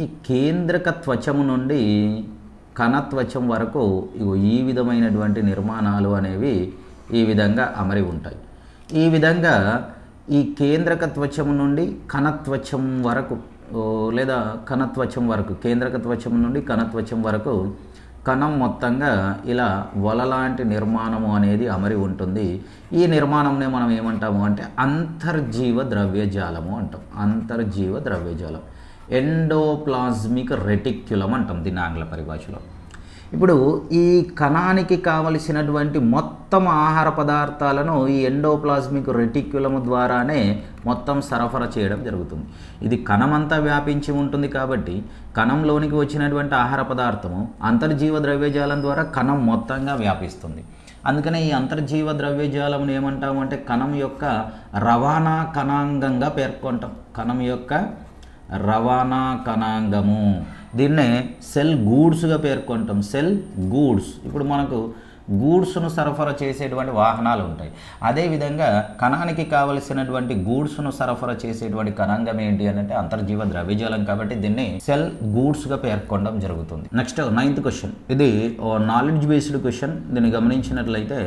ఈ కేంద్రక త్వచము నుండి కణత్వచం వరకు ఇగో ఈ విధమైనటువంటి నిర్మాణాలు అనేవి ఈ విధంగా అమరి ఉంటాయి ఈ విధంగా ఈ కేంద్రక త్వచం నుండి కణత్వచం వరకు లేదా కణత్వచం వరకు కేంద్రక త్వచం నుండి కణత్వచం వరకు కణం మొత్తంగా ఇలా వలలాంటి నిర్మాణము అనేది అమరి ఉంటుంది ఈ నిర్మాణంనే మనం ఏమంటాము అంటే అంతర్జీవ ద్రవ్యజాలము అంటాం అంతర్జీవ ద్రవ్యజాలం ఎండోప్లాజ్మిక్ రెటిక్యులం అంటాం దీని ఆంగ్ల పరిభాషలో ఇప్పుడు ఈ కణానికి కావలసినటువంటి మొత్తం ఆహార పదార్థాలను ఈ ఎండోప్లాస్మిక్ రెటిక్యులము ద్వారానే మొత్తం సరఫరా చేయడం జరుగుతుంది ఇది కణమంతా వ్యాపించి ఉంటుంది కాబట్టి కణంలోనికి వచ్చినటువంటి ఆహార పదార్థము అంతర్జీవ ద్రవ్యజాలం ద్వారా కణం మొత్తంగా వ్యాపిస్తుంది అందుకనే ఈ అంతర్జీవ ద్రవ్యజాలమును ఏమంటాము అంటే కణం యొక్క రవాణా కణాంగంగా పేర్కొంటాం కణం యొక్క రవాణా కణాంగము దీన్నే సెల్ గూడ్స్గా పేర్కొంటాం సెల్ గూడ్స్ ఇప్పుడు మనకు గూడ్స్ను సరఫరా చేసేటువంటి వాహనాలు ఉంటాయి అదేవిధంగా కణానికి కావలసినటువంటి గూడ్స్ను సరఫరా చేసేటువంటి కణాంగం ఏంటి అని అంటే అంతర్జీవ ద్రవ్యజాలం కాబట్టి దీన్ని సెల్ గూడ్స్గా పేర్కొనడం జరుగుతుంది నెక్స్ట్ నైన్త్ క్వశ్చన్ ఇది నాలెడ్జ్ బేస్డ్ క్వశ్చన్ దీన్ని గమనించినట్లయితే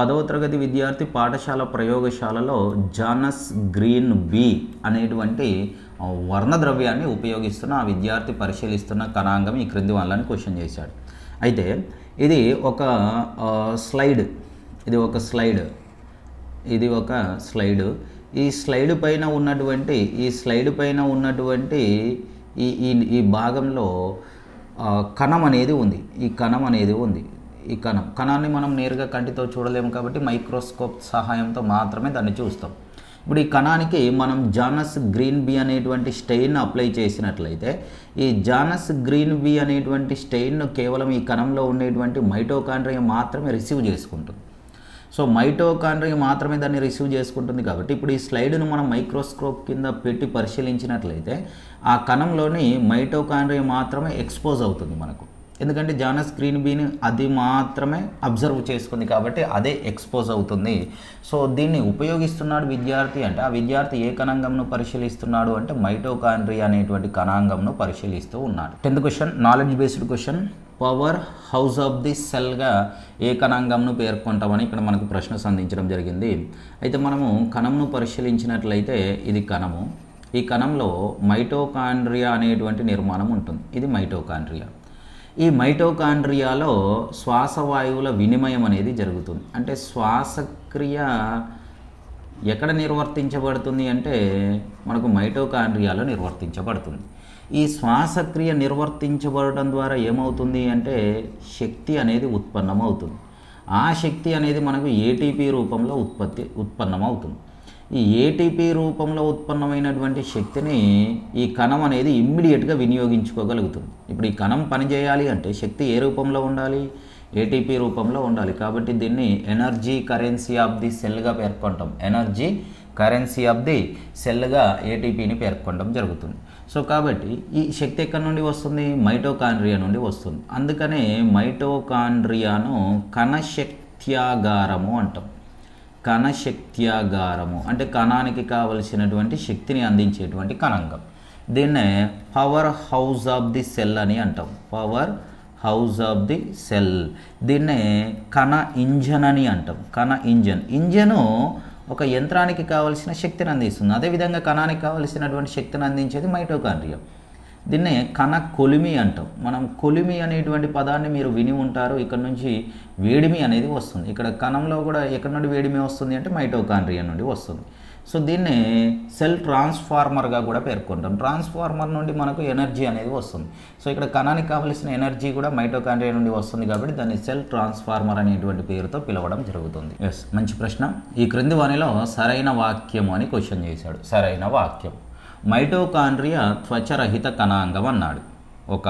పదవ తరగతి విద్యార్థి పాఠశాల ప్రయోగశాలలో జానస్ గ్రీన్ బీ అనేటువంటి వర్ణద్రవ్యాన్ని ఉపయోగిస్తున్న ఆ విద్యార్థి పరిశీలిస్తున్న కణాంగం ఈ క్రింది వాళ్ళని క్వశ్చన్ చేశాడు అయితే ఇది ఒక స్లైడ్ ఇది ఒక స్లైడ్ ఇది ఒక స్లైడ్ ఈ స్లైడ్ పైన ఉన్నటువంటి ఈ స్లైడ్ పైన ఉన్నటువంటి ఈ ఈ ఈ భాగంలో కణం అనేది ఉంది ఈ కణం అనేది ఉంది ఈ కణం కణాన్ని మనం నేరుగా కంటితో చూడలేము కాబట్టి మైక్రోస్కోప్ సహాయంతో మాత్రమే దాన్ని చూస్తాం ఇప్పుడు ఈ కణానికి మనం జానస్ గ్రీన్ బీ అనేటువంటి స్టెయిన్ అప్లై చేసినట్లయితే ఈ జానస్ గ్రీన్ బీ అనేటువంటి స్టెయిన్ను కేవలం ఈ కణంలో ఉండేటువంటి మైటోకాండ్రియ మాత్రమే రిసీవ్ చేసుకుంటుంది సో మైటోకాండ్రియ మాత్రమే దాన్ని రిసీవ్ చేసుకుంటుంది కాబట్టి ఇప్పుడు ఈ స్లైడ్ను మనం మైక్రోస్కోప్ కింద పెట్టి పరిశీలించినట్లయితే ఆ కణంలోని మైటోకాండ్రియ మాత్రమే ఎక్స్పోజ్ అవుతుంది మనకు ఎందుకంటే జానస్ గ్రీన్ బీన్ అది మాత్రమే అబ్జర్వ్ చేసుకుంది కాబట్టి అదే ఎక్స్పోజ్ అవుతుంది సో దీన్ని ఉపయోగిస్తున్నాడు విద్యార్థి అంటే ఆ విద్యార్థి ఏ కణాంగంను పరిశీలిస్తున్నాడు అంటే మైటోకాండ్రి అనేటువంటి కణాంగంను పరిశీలిస్తూ ఉన్నాడు tenth question knowledge based question power house of the సెల్గా ఏ కణాంగంను పేర్కొంటామని ఇక్కడ మనకు ప్రశ్న సంధించడం జరిగింది అయితే మనము కణంను పరిశీలించినట్లయితే ఇది కణము ఈ కణంలో మైటోకాండ్రియా అనేటువంటి నిర్మాణం ఉంటుంది ఇది మైటోకాండ్రియా ఈ మైటోకాండ్రియాలో శ్వాసవాయువుల వినిమయం అనేది జరుగుతుంది అంటే శ్వాసక్రియ ఎక్కడ నిర్వర్తించబడుతుంది అంటే మనకు మైటోకాండ్రియాలో నిర్వర్తించబడుతుంది ఈ శ్వాసక్రియ నిర్వర్తించబడటం ద్వారా ఏమవుతుంది అంటే శక్తి అనేది ఉత్పన్నమవుతుంది ఆ శక్తి అనేది మనకు ఏటీపీ రూపంలో ఉత్పత్తి ఉత్పన్నమవుతుంది ఈ ఏటీపీ రూపంలో ఉత్పన్నమైనటువంటి శక్తిని ఈ కణం అనేది ఇమ్మీడియట్గా వినియోగించుకోగలుగుతుంది ఇప్పుడు ఈ కణం పనిచేయాలి అంటే శక్తి ఏ రూపంలో ఉండాలి ఏటీపీ రూపంలో ఉండాలి కాబట్టి దీన్ని ఎనర్జీ కరెన్సీ ఆఫ్ ది సెల్గా పేర్కొంటాం ఎనర్జీ కరెన్సీ ఆఫ్ ది సెల్గా ఏటీపీని పేర్కొనడం జరుగుతుంది సో కాబట్టి ఈ శక్తి ఎక్కడి నుండి వస్తుంది మైటోకాండ్రియా నుండి వస్తుంది అందుకనే మైటోకాండ్రియాను కణశక్త్యాగారము అంటాం కణశక్త్యాగారము అంటే కణానికి కావలసినటువంటి శక్తిని అందించేటువంటి కణంగం దీన్నే power house of the cell అని అంటాం power house of the cell దీన్నే కణ ఇంజన్ అని అంటాం కణ ఇంజన్ ఇంజను ఒక యంత్రానికి కావలసిన శక్తిని అందిస్తుంది అదేవిధంగా కణానికి కావలసినటువంటి శక్తిని అందించేది మైటోకాండ్రియం దీన్నే కణ కొలిమి అంటాం మనం కొలిమి అనేటువంటి పదాన్ని మీరు విని ఉంటారు ఇక్కడ నుంచి వేడిమి అనేది వస్తుంది ఇక్కడ కణంలో కూడా ఎక్కడి నుండి వేడిమి వస్తుంది అంటే మైటోకాండ్రియా నుండి వస్తుంది సో దీన్ని సెల్ ట్రాన్స్ఫార్మర్గా కూడా పేర్కొంటాం ట్రాన్స్ఫార్మర్ నుండి మనకు ఎనర్జీ అనేది వస్తుంది సో ఇక్కడ కణానికి కావలసిన ఎనర్జీ కూడా మైటోకాండ్రియా నుండి వస్తుంది కాబట్టి దాన్ని సెల్ ట్రాన్స్ఫార్మర్ అనేటువంటి పేరుతో పిలవడం జరుగుతుంది ఎస్ మంచి ప్రశ్న ఈ క్రింది వానిలో సరైన వాక్యం అని క్వశ్చన్ చేశాడు సరైన వాక్యం మైటోకాండ్రియా త్వచరహిత కణాంగం అన్నాడు ఒక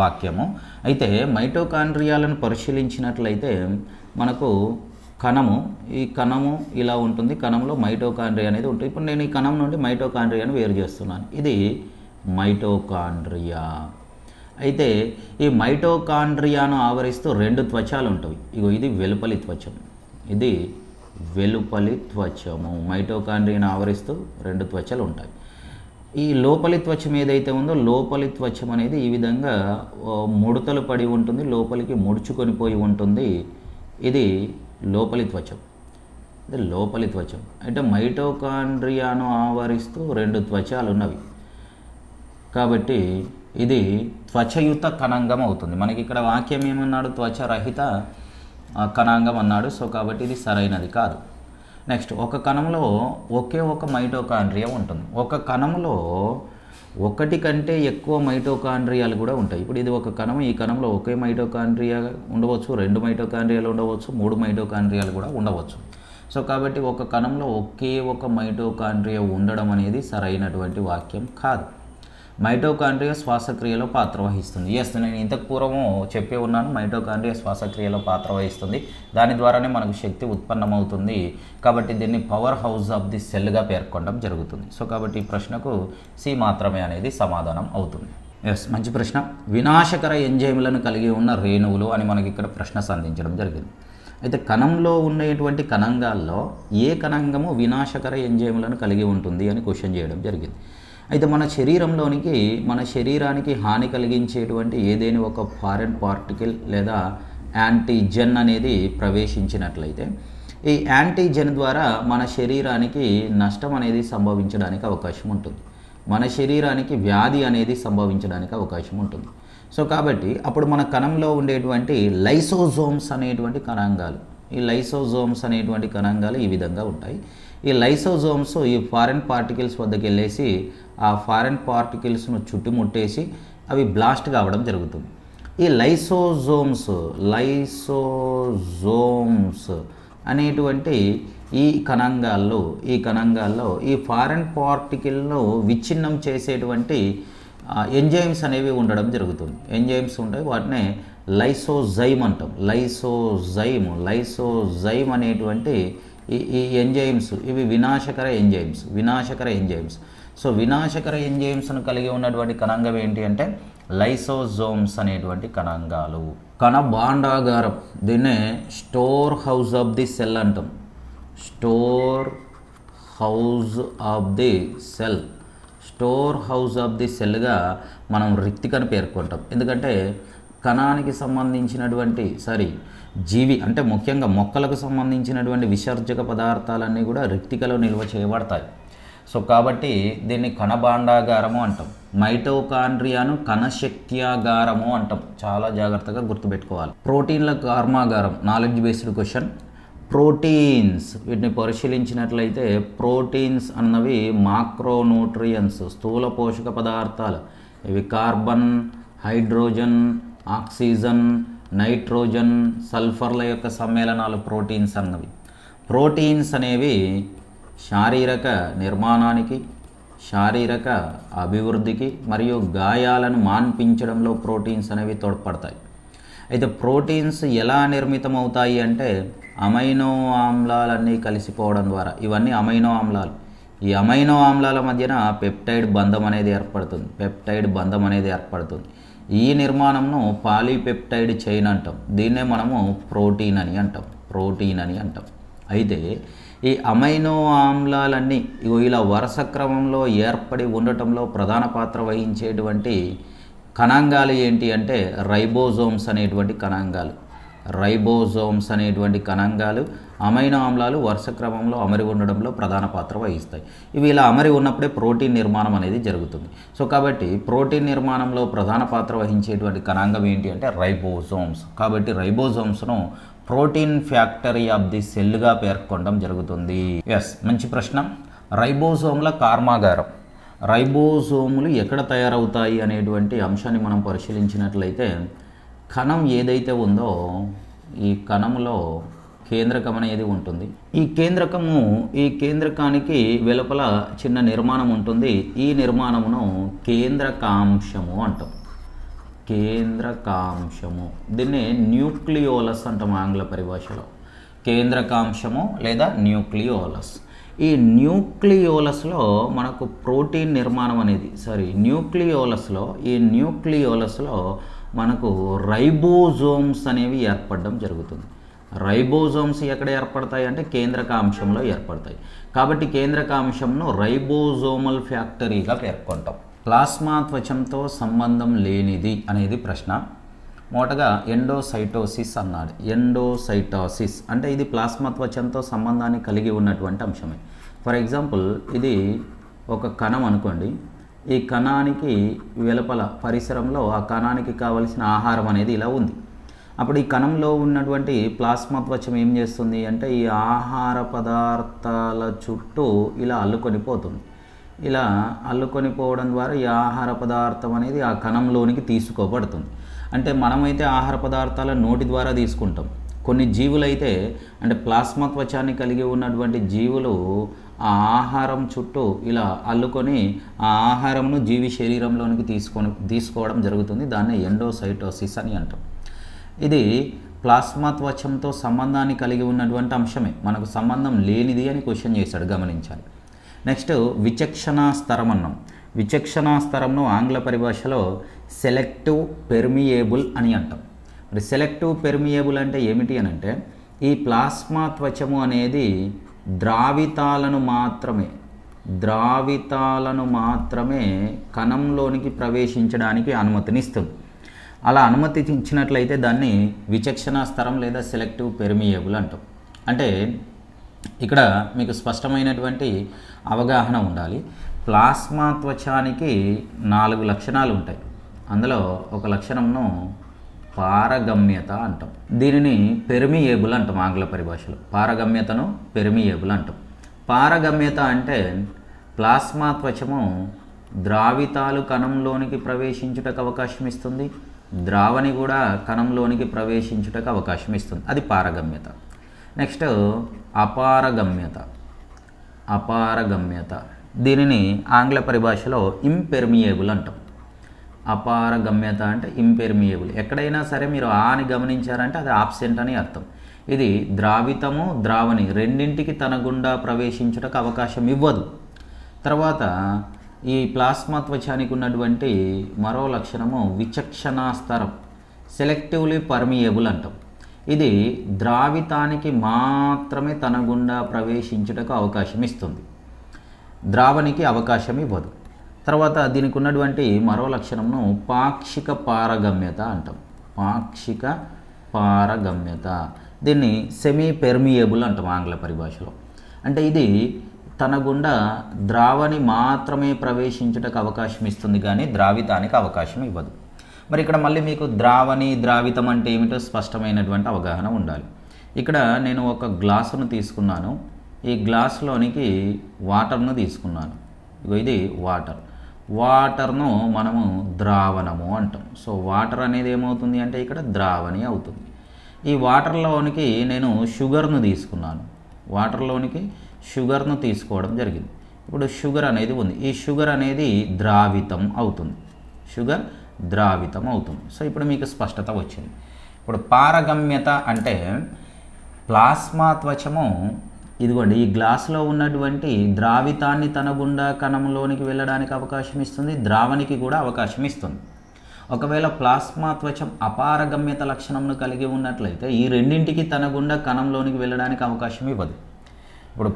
వాక్యము అయితే మైటోకాండ్రియాలను పరిశీలించినట్లయితే మనకు కణము ఈ కణము ఇలా ఉంటుంది కణంలో మైటోకాండ్రియా అనేది ఉంటుంది ఇప్పుడు నేను ఈ కణం నుండి మైటోకాండ్రియాను వేరు చేస్తున్నాను ఇది మైటోకాండ్రియా అయితే ఈ మైటోకాండ్రియాను ఆవరిస్తూ రెండు త్వచాలు ఉంటాయి ఇగో ఇది వెలుపలి త్వచం ఇది వెలుపలి త్వచము మైటోకాండ్రియాను ఆవరిస్తూ రెండు త్వచలు ఉంటాయి ఈ లోపలి త్వచం ఏదైతే ఉందో లోపలి త్వచం అనేది ఈ విధంగా ముడతలు పడి ఉంటుంది లోపలికి ముడుచుకొని పోయి ఉంటుంది ఇది లోపలి త్వచం ఇది లోపలి త్వచం అంటే మైటోకాండ్రియాను ఆవరిస్తూ రెండు త్వచాలు ఉన్నవి కాబట్టి ఇది త్వచయుత కణాంగం అవుతుంది మనకి ఇక్కడ వాక్యం ఏమన్నాడు త్వచరహిత కణాంగం అన్నాడు సో కాబట్టి ఇది సరైనది కాదు నెక్స్ట్ ఒక కణంలో ఒకే ఒక మైటోకాండ్రియా ఉంటుంది ఒక కణంలో ఒకటి కంటే ఎక్కువ మైటోకాండ్రియాలు కూడా ఉంటాయి ఇప్పుడు ఇది ఒక కణం ఈ కణంలో ఒకే మైటోకాండ్రియా ఉండవచ్చు రెండు మైటోకాండ్రియాలు ఉండవచ్చు మూడు మైటోకాండ్రియాలు కూడా ఉండవచ్చు సో కాబట్టి ఒక కణంలో ఒకే ఒక మైటోకాండ్రియా ఉండడం అనేది సరైనటువంటి వాక్యం కాదు మైటోకాండ్రియా శ్వాసక్రియలో పాత్ర వహిస్తుంది ఎస్ నేను ఇంతకు పూర్వము చెప్పే ఉన్నాను మైటోకాండ్రియా శ్వాసక్రియలో పాత్ర వహిస్తుంది దాని ద్వారానే మనకు శక్తి ఉత్పన్నమవుతుంది కాబట్టి దీన్ని పవర్ హౌస్ ఆఫ్ ది సెల్గా పేర్కొనడం జరుగుతుంది సో కాబట్టి ఈ ప్రశ్నకు సి మాత్రమే అనేది సమాధానం అవుతుంది ఎస్ మంచి ప్రశ్న వినాశకర ఎంజైములను కలిగి ఉన్న రేణువులు అని మనకి ఇక్కడ ప్రశ్న సంధించడం జరిగింది అయితే కణంలో ఉండేటువంటి కణంగాల్లో ఏ కణంగము వినాశకర ఎంజైములను కలిగి ఉంటుంది అని క్వశ్చన్ చేయడం జరిగింది అయితే మన శరీరంలోనికి మన శరీరానికి హాని కలిగించేటువంటి ఏదైనా ఒక ఫారెన్ పార్టికల్ లేదా యాంటీజెన్ అనేది ప్రవేశించినట్లయితే ఈ యాంటీజెన్ ద్వారా మన శరీరానికి నష్టం అనేది సంభవించడానికి అవకాశం ఉంటుంది మన శరీరానికి వ్యాధి అనేది సంభవించడానికి అవకాశం ఉంటుంది సో కాబట్టి అప్పుడు మన కణంలో ఉండేటువంటి లైసోజోమ్స్ అనేటువంటి కణాంగాలు ఈ లైసోజోమ్స్ అనేటువంటి కణాంగాలు ఈ విధంగా ఉంటాయి ఈ లైసోజోమ్స్ ఈ ఫారెన్ పార్టికల్స్ వద్దకు వెళ్ళేసి ఆ ఫారెన్ పార్టికల్స్ను చుట్టుముట్టేసి అవి బ్లాస్ట్ కావడం జరుగుతుంది ఈ లైసోజోమ్స్ లైసోజోమ్స్ అనేటువంటి ఈ కణంగాల్లో ఈ కణంగాల్లో ఈ ఫారెన్ పార్టికల్ను విచ్ఛిన్నం చేసేటువంటి ఎంజైమ్స్ అనేవి ఉండడం జరుగుతుంది ఎంజైమ్స్ ఉంటాయి వాటినే లైసోజైమ్ అంటాం లైసోజైమ్ లైసోజైమ్ అనేటువంటి ఈ ఈ ఎంజైమ్స్ ఇవి వినాశకర ఎంజైమ్స్ వినాశకర ఎంజైమ్స్ సో వినాశకర ఎంజైమ్స్ను కలిగి ఉన్నటువంటి కణంగం ఏంటి అంటే లైసోజోమ్స్ అనేటువంటి కణంగాలు కణ భాండాగారం దీన్నే store house of the cell అంటాం store house of the cell store house of the సెల్గా మనం రిక్తికను పేర్కొంటాం ఎందుకంటే కణానికి సంబంధించినటువంటి సారీ జీవి అంటే ముఖ్యంగా మొక్కలకు సంబంధించినటువంటి విసర్జక పదార్థాలన్నీ కూడా రిక్తికలో నిల్వ చేయబడతాయి సో కాబట్టి దీన్ని కణభాండాగారము అంటాం మైటోకాండ్రియాను కణశక్త్యాగారము అంటాం చాలా జాగ్రత్తగా గుర్తుపెట్టుకోవాలి ప్రోటీన్ల కర్మాగారం నాలెడ్జ్ బేస్డ్ క్వశ్చన్ ప్రోటీన్స్ వీటిని పరిశీలించినట్లయితే ప్రోటీన్స్ అన్నవి మాక్రోన్యూట్రియన్స్ స్థూల పోషక పదార్థాలు ఇవి కార్బన్ హైడ్రోజన్ ఆక్సిజన్ నైట్రోజన్ సల్ఫర్ల యొక్క సమ్మేళనాలు ప్రోటీన్స్ అన్నవి ప్రోటీన్స్ అనేవి శారీరక నిర్మాణానికి శారీరక అభివృద్ధికి మరియు గాయాలను మాన్పించడంలో ప్రోటీన్స్ అనేవి తోడ్పడతాయి అయితే ప్రోటీన్స్ ఎలా నిర్మితమవుతాయి అంటే అమైనో ఆమ్లాలన్నీ కలిసిపోవడం ద్వారా ఇవన్నీ అమైనో ఆమ్లాలు ఈ అమైనో ఆమ్లాల మధ్యన పెప్టైడ్ బంధం అనేది ఏర్పడుతుంది పెప్టైడ్ బంధం అనేది ఏర్పడుతుంది ఈ నిర్మాణంను పాలీపెప్టైడ్ చైన్ అంటాం దీన్నే మనము ప్రోటీన్ అని అంటాం ప్రోటీన్ అని అంటాం అయితే ఈ అమైనో ఆమ్లాలన్నీ ఇలా వరుస క్రమంలో ఏర్పడి ఉండటంలో ప్రధాన పాత్ర వహించేటువంటి కణాంగాలు ఏంటి అంటే రైబోజోమ్స్ అనేటువంటి కణాంగాలు రైబోజోమ్స్ అనేటువంటి కణంగాలు అమైనో ఆమ్లాలు వరుస క్రమంలో అమరి ఉండడంలో ప్రధాన పాత్ర వహిస్తాయి ఇవి ఇలా అమరి ఉన్నప్పుడే ప్రోటీన్ నిర్మాణం అనేది జరుగుతుంది సో కాబట్టి ప్రోటీన్ నిర్మాణంలో ప్రధాన పాత్ర వహించేటువంటి కణాంగం ఏంటి అంటే రైబోజోమ్స్ కాబట్టి రైబోజోమ్స్ను ప్రోటీన్ ఫ్యాక్టరీ ఆఫ్ ది సెల్గా పేర్కొనడం జరుగుతుంది ఎస్ మంచి ప్రశ్న రైబోజోమ్ల కార్మాగారం రైబోజోములు ఎక్కడ తయారవుతాయి అనేటువంటి అంశాన్ని మనం పరిశీలించినట్లయితే కణం ఏదైతే ఉందో ఈ కణంలో కేంద్రకం అనేది ఉంటుంది ఈ కేంద్రకము ఈ కేంద్రకానికి వెలుపల చిన్న నిర్మాణం ఉంటుంది ఈ నిర్మాణమును కేంద్రకాంశము అంటాం కేంద్రకాంశము దీన్ని న్యూక్లియోలస్ అంటాం ఆంగ్ల పరిభాషలో కేంద్రకాంశము లేదా న్యూక్లియోలస్ ఈ న్యూక్లియోలస్లో మనకు ప్రోటీన్ నిర్మాణం అనేది సారీ న్యూక్లియోలస్లో ఈ న్యూక్లియోలస్లో మనకు రైబోజోమ్స్ అనేవి ఏర్పడడం జరుగుతుంది రైబోజోమ్స్ ఎక్కడ ఏర్పడతాయి అంటే కేంద్రక అంశంలో ఏర్పడతాయి కాబట్టి కేంద్రక అంశంను రైబోజోమల్ ఫ్యాక్టరీగా పేర్కొంటాం ప్లాస్మా త్వచంతో సంబంధం లేనిది అనేది ప్రశ్న మొదటగా ఎండోసైటోసిస్ అన్నాడు ఎండోసైటోసిస్ అంటే ఇది ప్లాస్మా త్వచంతో సంబంధాన్ని కలిగి ఉన్నటువంటి అంశమే ఫర్ ఎగ్జాంపుల్ ఇది ఒక కణం అనుకోండి ఈ కణానికి వెలుపల పరిసరంలో ఆ కణానికి కావలసిన ఆహారం అనేది ఇలా ఉంది అప్పుడు ఈ కణంలో ఉన్నటువంటి ప్లాస్మా త్వచం ఏం చేస్తుంది అంటే ఈ ఆహార పదార్థాల చుట్టూ ఇలా అల్లుకొని పోతుంది ఇలా అల్లుకొని పోవడం ద్వారా ఈ ఆహార పదార్థం అనేది ఆ కణంలోనికి తీసుకోబడుతుంది అంటే మనమైతే ఆహార పదార్థాల నోటి ద్వారా తీసుకుంటాం కొన్ని జీవులైతే అంటే ప్లాస్మా త్వచాన్ని కలిగి ఉన్నటువంటి జీవులు ఆ ఆహారం చుట్టూ ఇలా అల్లుకొని ఆ ఆహారంను జీవి శరీరంలోనికి తీసుకొని తీసుకోవడం జరుగుతుంది దాన్ని ఎండోసైటోసిస్ అని అంటాం ఇది ప్లాస్మా త్వచంతో సంబంధాన్ని కలిగి ఉన్నటువంటి అంశమే మనకు సంబంధం లేనిది అని క్వశ్చన్ చేశాడు గమనించాలి నెక్స్ట్ విచక్షణా స్తరం అన్నాం విచక్షణా స్తరంను ఆంగ్ల పరిభాషలో సెలెక్టివ్ పెర్మియేబుల్ అని అంటాం మరి సెలెక్టివ్ పెర్మియేబుల్ అంటే ఏమిటి అని అంటే ఈ ప్లాస్మా త్వచము అనేది ద్రావితాలను మాత్రమే ద్రావితాలను మాత్రమే కణంలోనికి ప్రవేశించడానికి అనుమతినిస్తుంది అలా అనుమతి ఇచ్చినట్లయితే దాన్ని విచక్షణ స్థరం లేదా సెలెక్టివ్ పెర్మియబుల్ అంటాం అంటే ఇక్కడ మీకు స్పష్టమైనటువంటి అవగాహన ఉండాలి ప్లాస్మా త్వచానికి నాలుగు లక్షణాలు ఉంటాయి అందులో ఒక లక్షణంను పారగమ్యత అంటాం దీనిని పెరిమియేబుల్ అంటాం ఆంగ్ల పరిభాషలో పారగమ్యతను పెరిమియేబుల్ అంటాం పారగమ్యత అంటే ప్లాస్మా త్వచము ద్రావితాలు కణంలోనికి ప్రవేశించుటకు అవకాశం ఇస్తుంది ద్రావణి కూడా కణంలోనికి ప్రవేశించుటకు అవకాశం ఇస్తుంది అది పారగమ్యత నెక్స్ట్ అపారగమ్యత అపారగమ్యత దీనిని ఆంగ్ల పరిభాషలో ఇంపెర్మియేబుల్ అంటాం అపార గమ్యత అంటే ఇంపెర్మియబుల్ ఎక్కడైనా సరే మీరు ఆ అని గమనించారంటే అది ఆబ్సెంట్ అని అర్థం ఇది ద్రావితము ద్రావణి రెండింటికి తన గుండా ప్రవేశించడానికి అవకాశం ఇవ్వదు తర్వాత ఈ ప్లాస్మా త్వచానికి ఉన్నటువంటి మరో లక్షణము విచక్షణాస్తరం సెలెక్టివ్లీ పర్మియబుల్ అంటాం ఇది ద్రావితానికి మాత్రమే తన గుండా ప్రవేశించుటకు అవకాశం ఇస్తుంది ద్రావణికి అవకాశం ఇవ్వదు తర్వాత దీనికి ఉన్నటువంటి మరో లక్షణంను పాక్షిక పారగమ్యత అంటాం పాక్షిక పారగమ్యత దీన్ని సెమీ పెర్మియబుల్ అంటాం ఆంగ్ల పరిభాషలో అంటే ఇది తన గుండా ద్రావణి మాత్రమే ప్రవేశించటకు అవకాశం ఇస్తుంది కానీ ద్రావితానికి అవకాశం ఇవ్వదు మరి ఇక్కడ మళ్ళీ మీకు ద్రావణి ద్రావితం అంటే ఏమిటో స్పష్టమైనటువంటి అవగాహన ఉండాలి ఇక్కడ నేను ఒక గ్లాసును తీసుకున్నాను ఈ గ్లాసులోనికి వాటర్ను తీసుకున్నాను ఇది వాటర్ వాటర్ను మనము ద్రావణము అంటాం సో వాటర్ అనేది ఏమవుతుంది అంటే ఇక్కడ ద్రావణి అవుతుంది ఈ వాటర్లోనికి నేను షుగర్ను తీసుకున్నాను వాటర్లోనికి షుగర్ను తీసుకోవడం జరిగింది ఇప్పుడు షుగర్ అనేది ఉంది ఈ షుగర్ అనేది ద్రావితం అవుతుంది షుగర్ ద్రావితం అవుతుంది సో ఇప్పుడు మీకు స్పష్టత వచ్చింది ఇప్పుడు పారగమ్యత అంటే ప్లాస్మా త్వచము ఇదిగోండి ఈ గ్లాస్లో ఉన్నటువంటి ద్రావితాన్ని తన గుండా కణంలోనికి వెళ్ళడానికి అవకాశం ఇస్తుంది ద్రావణికి కూడా అవకాశం ఇస్తుంది ఒకవేళ ప్లాస్మా త్వచం అపారగమ్యత లక్షణంను కలిగి ఉన్నట్లయితే ఈ రెండింటికి తన గుండా కణంలోనికి వెళ్ళడానికి అవకాశం ఇవ్వదు ఇప్పుడు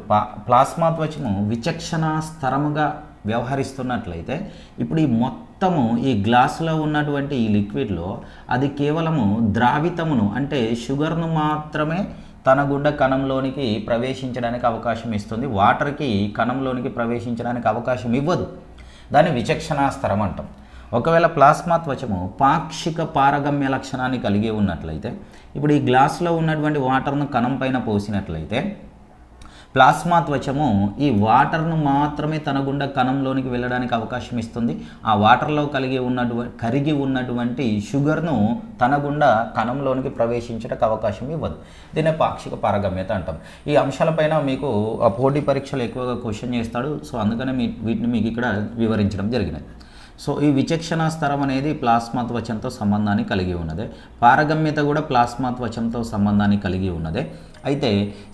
ప్లాస్మా త్వచము విచక్షణ స్థరముగా వ్యవహరిస్తున్నట్లయితే ఇప్పుడు ఈ మొత్తము ఈ గ్లాసులో ఉన్నటువంటి ఈ లిక్విడ్లో అది కేవలము ద్రావితమును అంటే షుగర్ను మాత్రమే తన గుడ్డ కణంలోనికి ప్రవేశించడానికి అవకాశం ఇస్తుంది వాటర్కి కణంలోనికి ప్రవేశించడానికి అవకాశం ఇవ్వదు దాన్ని విచక్షణాస్తరం అంటాం ఒకవేళ ప్లాస్మా త్వచము పాక్షిక పారగమ్య లక్షణాన్ని కలిగి ఉన్నట్లయితే ఇప్పుడు ఈ గ్లాస్లో ఉన్నటువంటి వాటర్ను కణం పైన పోసినట్లయితే ప్లాస్మా త్వచము ఈ వాటర్ను మాత్రమే తన గుండా కణంలోనికి వెళ్ళడానికి అవకాశం ఇస్తుంది ఆ వాటర్లో కలిగి ఉన్నటువంటి కరిగి ఉన్నటువంటి షుగర్ను తన గుండా కణంలోనికి ప్రవేశించడానికి అవకాశం ఇవ్వదు దీనే పాక్షిక పారగమ్యత అంటాం ఈ అంశాలపైన మీకు పోటీ పరీక్షలు ఎక్కువగా క్వశ్చన్ చేస్తాడు సో అందుకనే మీ వీటిని మీకు ఇక్కడ వివరించడం జరిగినది సో ఈ విచక్షణ స్థరం అనేది ప్లాస్మా త్వచంతో సంబంధాన్ని కలిగి ఉన్నదే పారగమ్యత కూడా ప్లాస్మా త్వచంతో సంబంధాన్ని కలిగి ఉన్నదే అయితే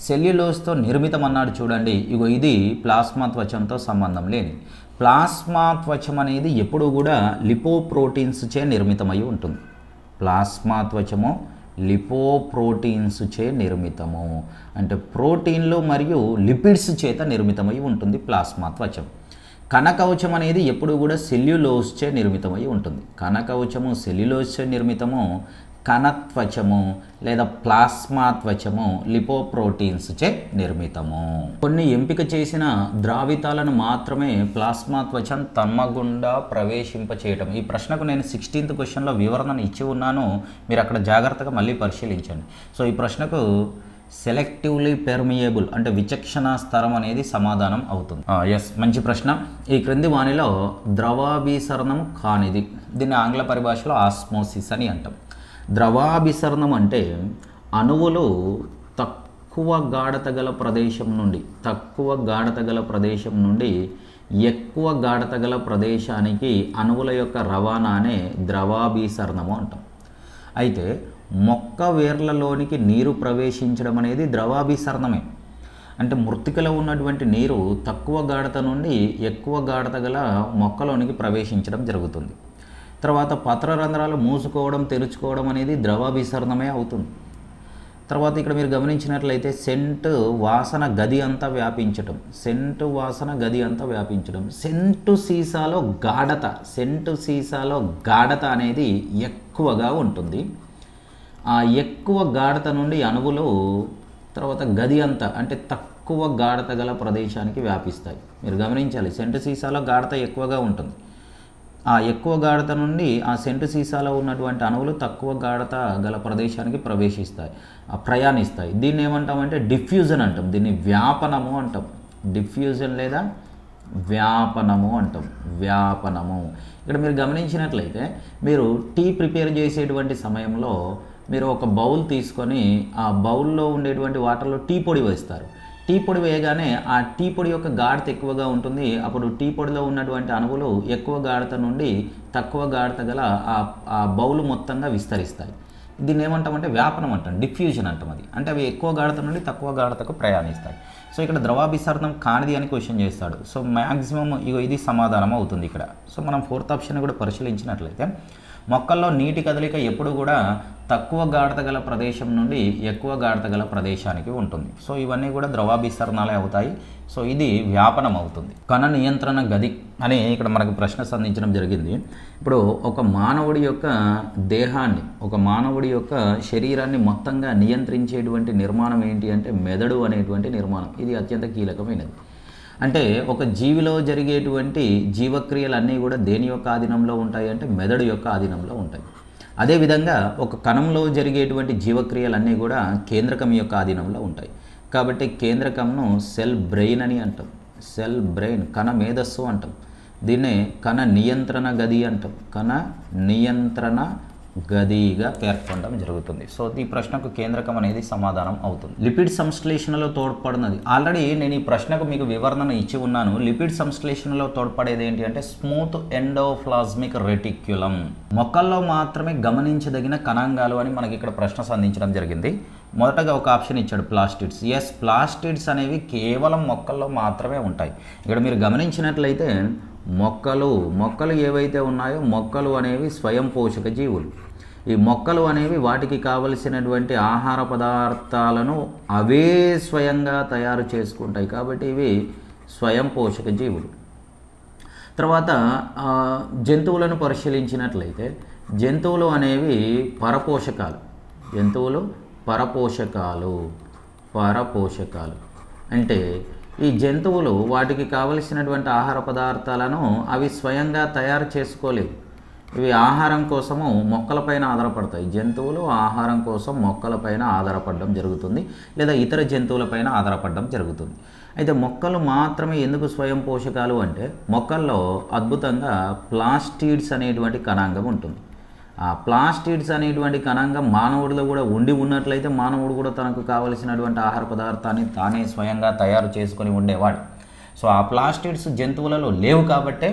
సెల్యులోస్తో నిర్మితం అన్నాడు చూడండి ఇగో ఇది ప్లాస్మా త్వచంతో సంబంధం లేని ప్లాస్మా త్వచం అనేది ఎప్పుడూ కూడా చే నిర్మితమై ఉంటుంది ప్లాస్మా త్వచము చే నిర్మితము అంటే ప్రోటీన్లు మరియు లిపిడ్స్ చేత నిర్మితమై ఉంటుంది ప్లాస్మా త్వచం కనకవచం అనేది ఎప్పుడు కూడా సెల్యులోస్చే నిర్మితమై ఉంటుంది కనకవచము సెల్యులోస్చే నిర్మితము కణత్వచము లేదా ప్లాస్మా త్వచము లిపోప్రోటీన్స్ చే నిర్మితము కొన్ని ఎంపిక చేసిన ద్రావితాలను మాత్రమే ప్లాస్మా త్వచం ప్రవేశింప ప్రవేశింపచేయటం ఈ ప్రశ్నకు నేను సిక్స్టీన్త్ క్వశ్చన్లో వివరణను ఇచ్చి ఉన్నాను మీరు అక్కడ జాగ్రత్తగా మళ్ళీ పరిశీలించండి సో ఈ ప్రశ్నకు సెలెక్టివ్లీ పెర్మియేబుల్ అంటే విచక్షణ స్థరం అనేది సమాధానం అవుతుంది ఎస్ మంచి ప్రశ్న ఈ క్రింది వాణిలో ద్రవాభిసరణం కానిది దీన్ని ఆంగ్ల పరిభాషలో ఆస్మోసిస్ అని అంటాం ద్రవాభిసరణం అంటే అణువులు తక్కువ గాఢత గల ప్రదేశం నుండి తక్కువ గాఢత గల ప్రదేశం నుండి ఎక్కువ గాఢత గల ప్రదేశానికి అణువుల యొక్క రవాణానే ద్రవాభిసరణము అంటాం అయితే మొక్క వేర్లలోనికి నీరు ప్రవేశించడం అనేది ద్రవాభిసరణమే అంటే మృతికలో ఉన్నటువంటి నీరు తక్కువ గాఢత నుండి ఎక్కువ గాఢత గల మొక్కలోనికి ప్రవేశించడం జరుగుతుంది తర్వాత పత్ర రంధ్రాలు మూసుకోవడం తెరుచుకోవడం అనేది ద్రవాభిసరణమే అవుతుంది తర్వాత ఇక్కడ మీరు గమనించినట్లయితే సెంట్ వాసన గది అంతా వ్యాపించటం సెంటు వాసన గది అంతా వ్యాపించడం సెంటు సీసాలో గాఢత సెంటు సీసాలో గాఢత అనేది ఎక్కువగా ఉంటుంది ఆ ఎక్కువ గాఢత నుండి అణువులు తర్వాత గది అంతా అంటే తక్కువ గాఢత గల ప్రదేశానికి వ్యాపిస్తాయి మీరు గమనించాలి సెంటు సీసాలో గాఢత ఎక్కువగా ఉంటుంది ఆ ఎక్కువ గాఢత నుండి ఆ సెంటు సీసాలో ఉన్నటువంటి అణువులు తక్కువ గాఢత గల ప్రదేశానికి ప్రవేశిస్తాయి ప్రయాణిస్తాయి దీన్ని ఏమంటామంటే డిఫ్యూజన్ అంటాం దీన్ని వ్యాపనము అంటాం డిఫ్యూజన్ లేదా వ్యాపనము అంటాం వ్యాపనము ఇక్కడ మీరు గమనించినట్లయితే మీరు టీ ప్రిపేర్ చేసేటువంటి సమయంలో మీరు ఒక బౌల్ తీసుకొని ఆ బౌల్లో ఉండేటువంటి వాటర్లో టీ పొడి వేస్తారు టీ పొడి వేయగానే ఆ టీ పొడి యొక్క గాఢత ఎక్కువగా ఉంటుంది అప్పుడు టీ పొడిలో ఉన్నటువంటి అణువులు ఎక్కువ గాఢత నుండి తక్కువ గాఢత గల ఆ బౌలు మొత్తంగా విస్తరిస్తాయి దీన్ని ఏమంటామంటే వ్యాపనం అంటాం డిఫ్యూజన్ అంటాం అది అంటే అవి ఎక్కువ గాఢత నుండి తక్కువ గాఢతకు ప్రయాణిస్తాయి సో ఇక్కడ ద్రవాభిసరణం కానిది అని క్వశ్చన్ చేస్తాడు సో మ్యాక్సిమం ఇగో ఇది సమాధానం అవుతుంది ఇక్కడ సో మనం ఫోర్త్ ఆప్షన్ కూడా పరిశీలించినట్లయితే మొక్కల్లో నీటి కదలిక ఎప్పుడు కూడా తక్కువ గాఢత గల ప్రదేశం నుండి ఎక్కువ గాఢత గల ప్రదేశానికి ఉంటుంది సో ఇవన్నీ కూడా ద్రవాభిసరణాలే అవుతాయి సో ఇది వ్యాపనం అవుతుంది కణ నియంత్రణ గది అని ఇక్కడ మనకు ప్రశ్న సంధించడం జరిగింది ఇప్పుడు ఒక మానవుడి యొక్క దేహాన్ని ఒక మానవుడి యొక్క శరీరాన్ని మొత్తంగా నియంత్రించేటువంటి నిర్మాణం ఏంటి అంటే మెదడు అనేటువంటి నిర్మాణం ఇది అత్యంత కీలకమైనది అంటే ఒక జీవిలో జరిగేటువంటి జీవక్రియలన్నీ కూడా దేని యొక్క ఆధీనంలో ఉంటాయి అంటే మెదడు యొక్క ఆధీనంలో ఉంటాయి అదేవిధంగా ఒక కణంలో జరిగేటువంటి జీవక్రియలన్నీ కూడా కేంద్రకం యొక్క ఆధీనంలో ఉంటాయి కాబట్టి కేంద్రకంను సెల్ బ్రెయిన్ అని అంటాం సెల్ బ్రెయిన్ కణ మేధస్సు అంటాం దీన్నే కణ నియంత్రణ గది అంటాం కణ నియంత్రణ గదిగా పేర్కొనడం జరుగుతుంది సో ఈ ప్రశ్నకు కేంద్రకం అనేది సమాధానం అవుతుంది లిపిడ్ సంశ్లేషణలో తోడ్పడినది ఆల్రెడీ నేను ఈ ప్రశ్నకు మీకు వివరణను ఇచ్చి ఉన్నాను లిపిడ్ సంశ్లేషణలో తోడ్పడేది ఏంటి అంటే స్మూత్ ఎండోఫ్లాస్మిక్ రెటిక్యులం మొక్కల్లో మాత్రమే గమనించదగిన కణాంగాలు అని మనకి ఇక్కడ ప్రశ్న సంధించడం జరిగింది మొదటగా ఒక ఆప్షన్ ఇచ్చాడు ప్లాస్టిడ్స్ ఎస్ ప్లాస్టిడ్స్ అనేవి కేవలం మొక్కల్లో మాత్రమే ఉంటాయి ఇక్కడ మీరు గమనించినట్లయితే మొక్కలు మొక్కలు ఏవైతే ఉన్నాయో మొక్కలు అనేవి స్వయం పోషక జీవులు ఈ మొక్కలు అనేవి వాటికి కావలసినటువంటి ఆహార పదార్థాలను అవే స్వయంగా తయారు చేసుకుంటాయి కాబట్టి ఇవి స్వయం పోషక జీవులు తర్వాత జంతువులను పరిశీలించినట్లయితే జంతువులు అనేవి పరపోషకాలు జంతువులు పరపోషకాలు పరపోషకాలు అంటే ఈ జంతువులు వాటికి కావలసినటువంటి ఆహార పదార్థాలను అవి స్వయంగా తయారు చేసుకోలేవు ఇవి ఆహారం కోసము మొక్కలపైన ఆధారపడతాయి జంతువులు ఆహారం కోసం మొక్కలపైన ఆధారపడడం జరుగుతుంది లేదా ఇతర జంతువులపైన ఆధారపడడం జరుగుతుంది అయితే మొక్కలు మాత్రమే ఎందుకు స్వయం పోషకాలు అంటే మొక్కల్లో అద్భుతంగా ప్లాస్టిడ్స్ అనేటువంటి కణాంగం ఉంటుంది ఆ ప్లాస్టిడ్స్ అనేటువంటి కణంగా మానవుడిలో కూడా ఉండి ఉన్నట్లయితే మానవుడు కూడా తనకు కావలసినటువంటి ఆహార పదార్థాన్ని తానే స్వయంగా తయారు చేసుకొని ఉండేవాడు సో ఆ ప్లాస్టిడ్స్ జంతువులలో లేవు కాబట్టే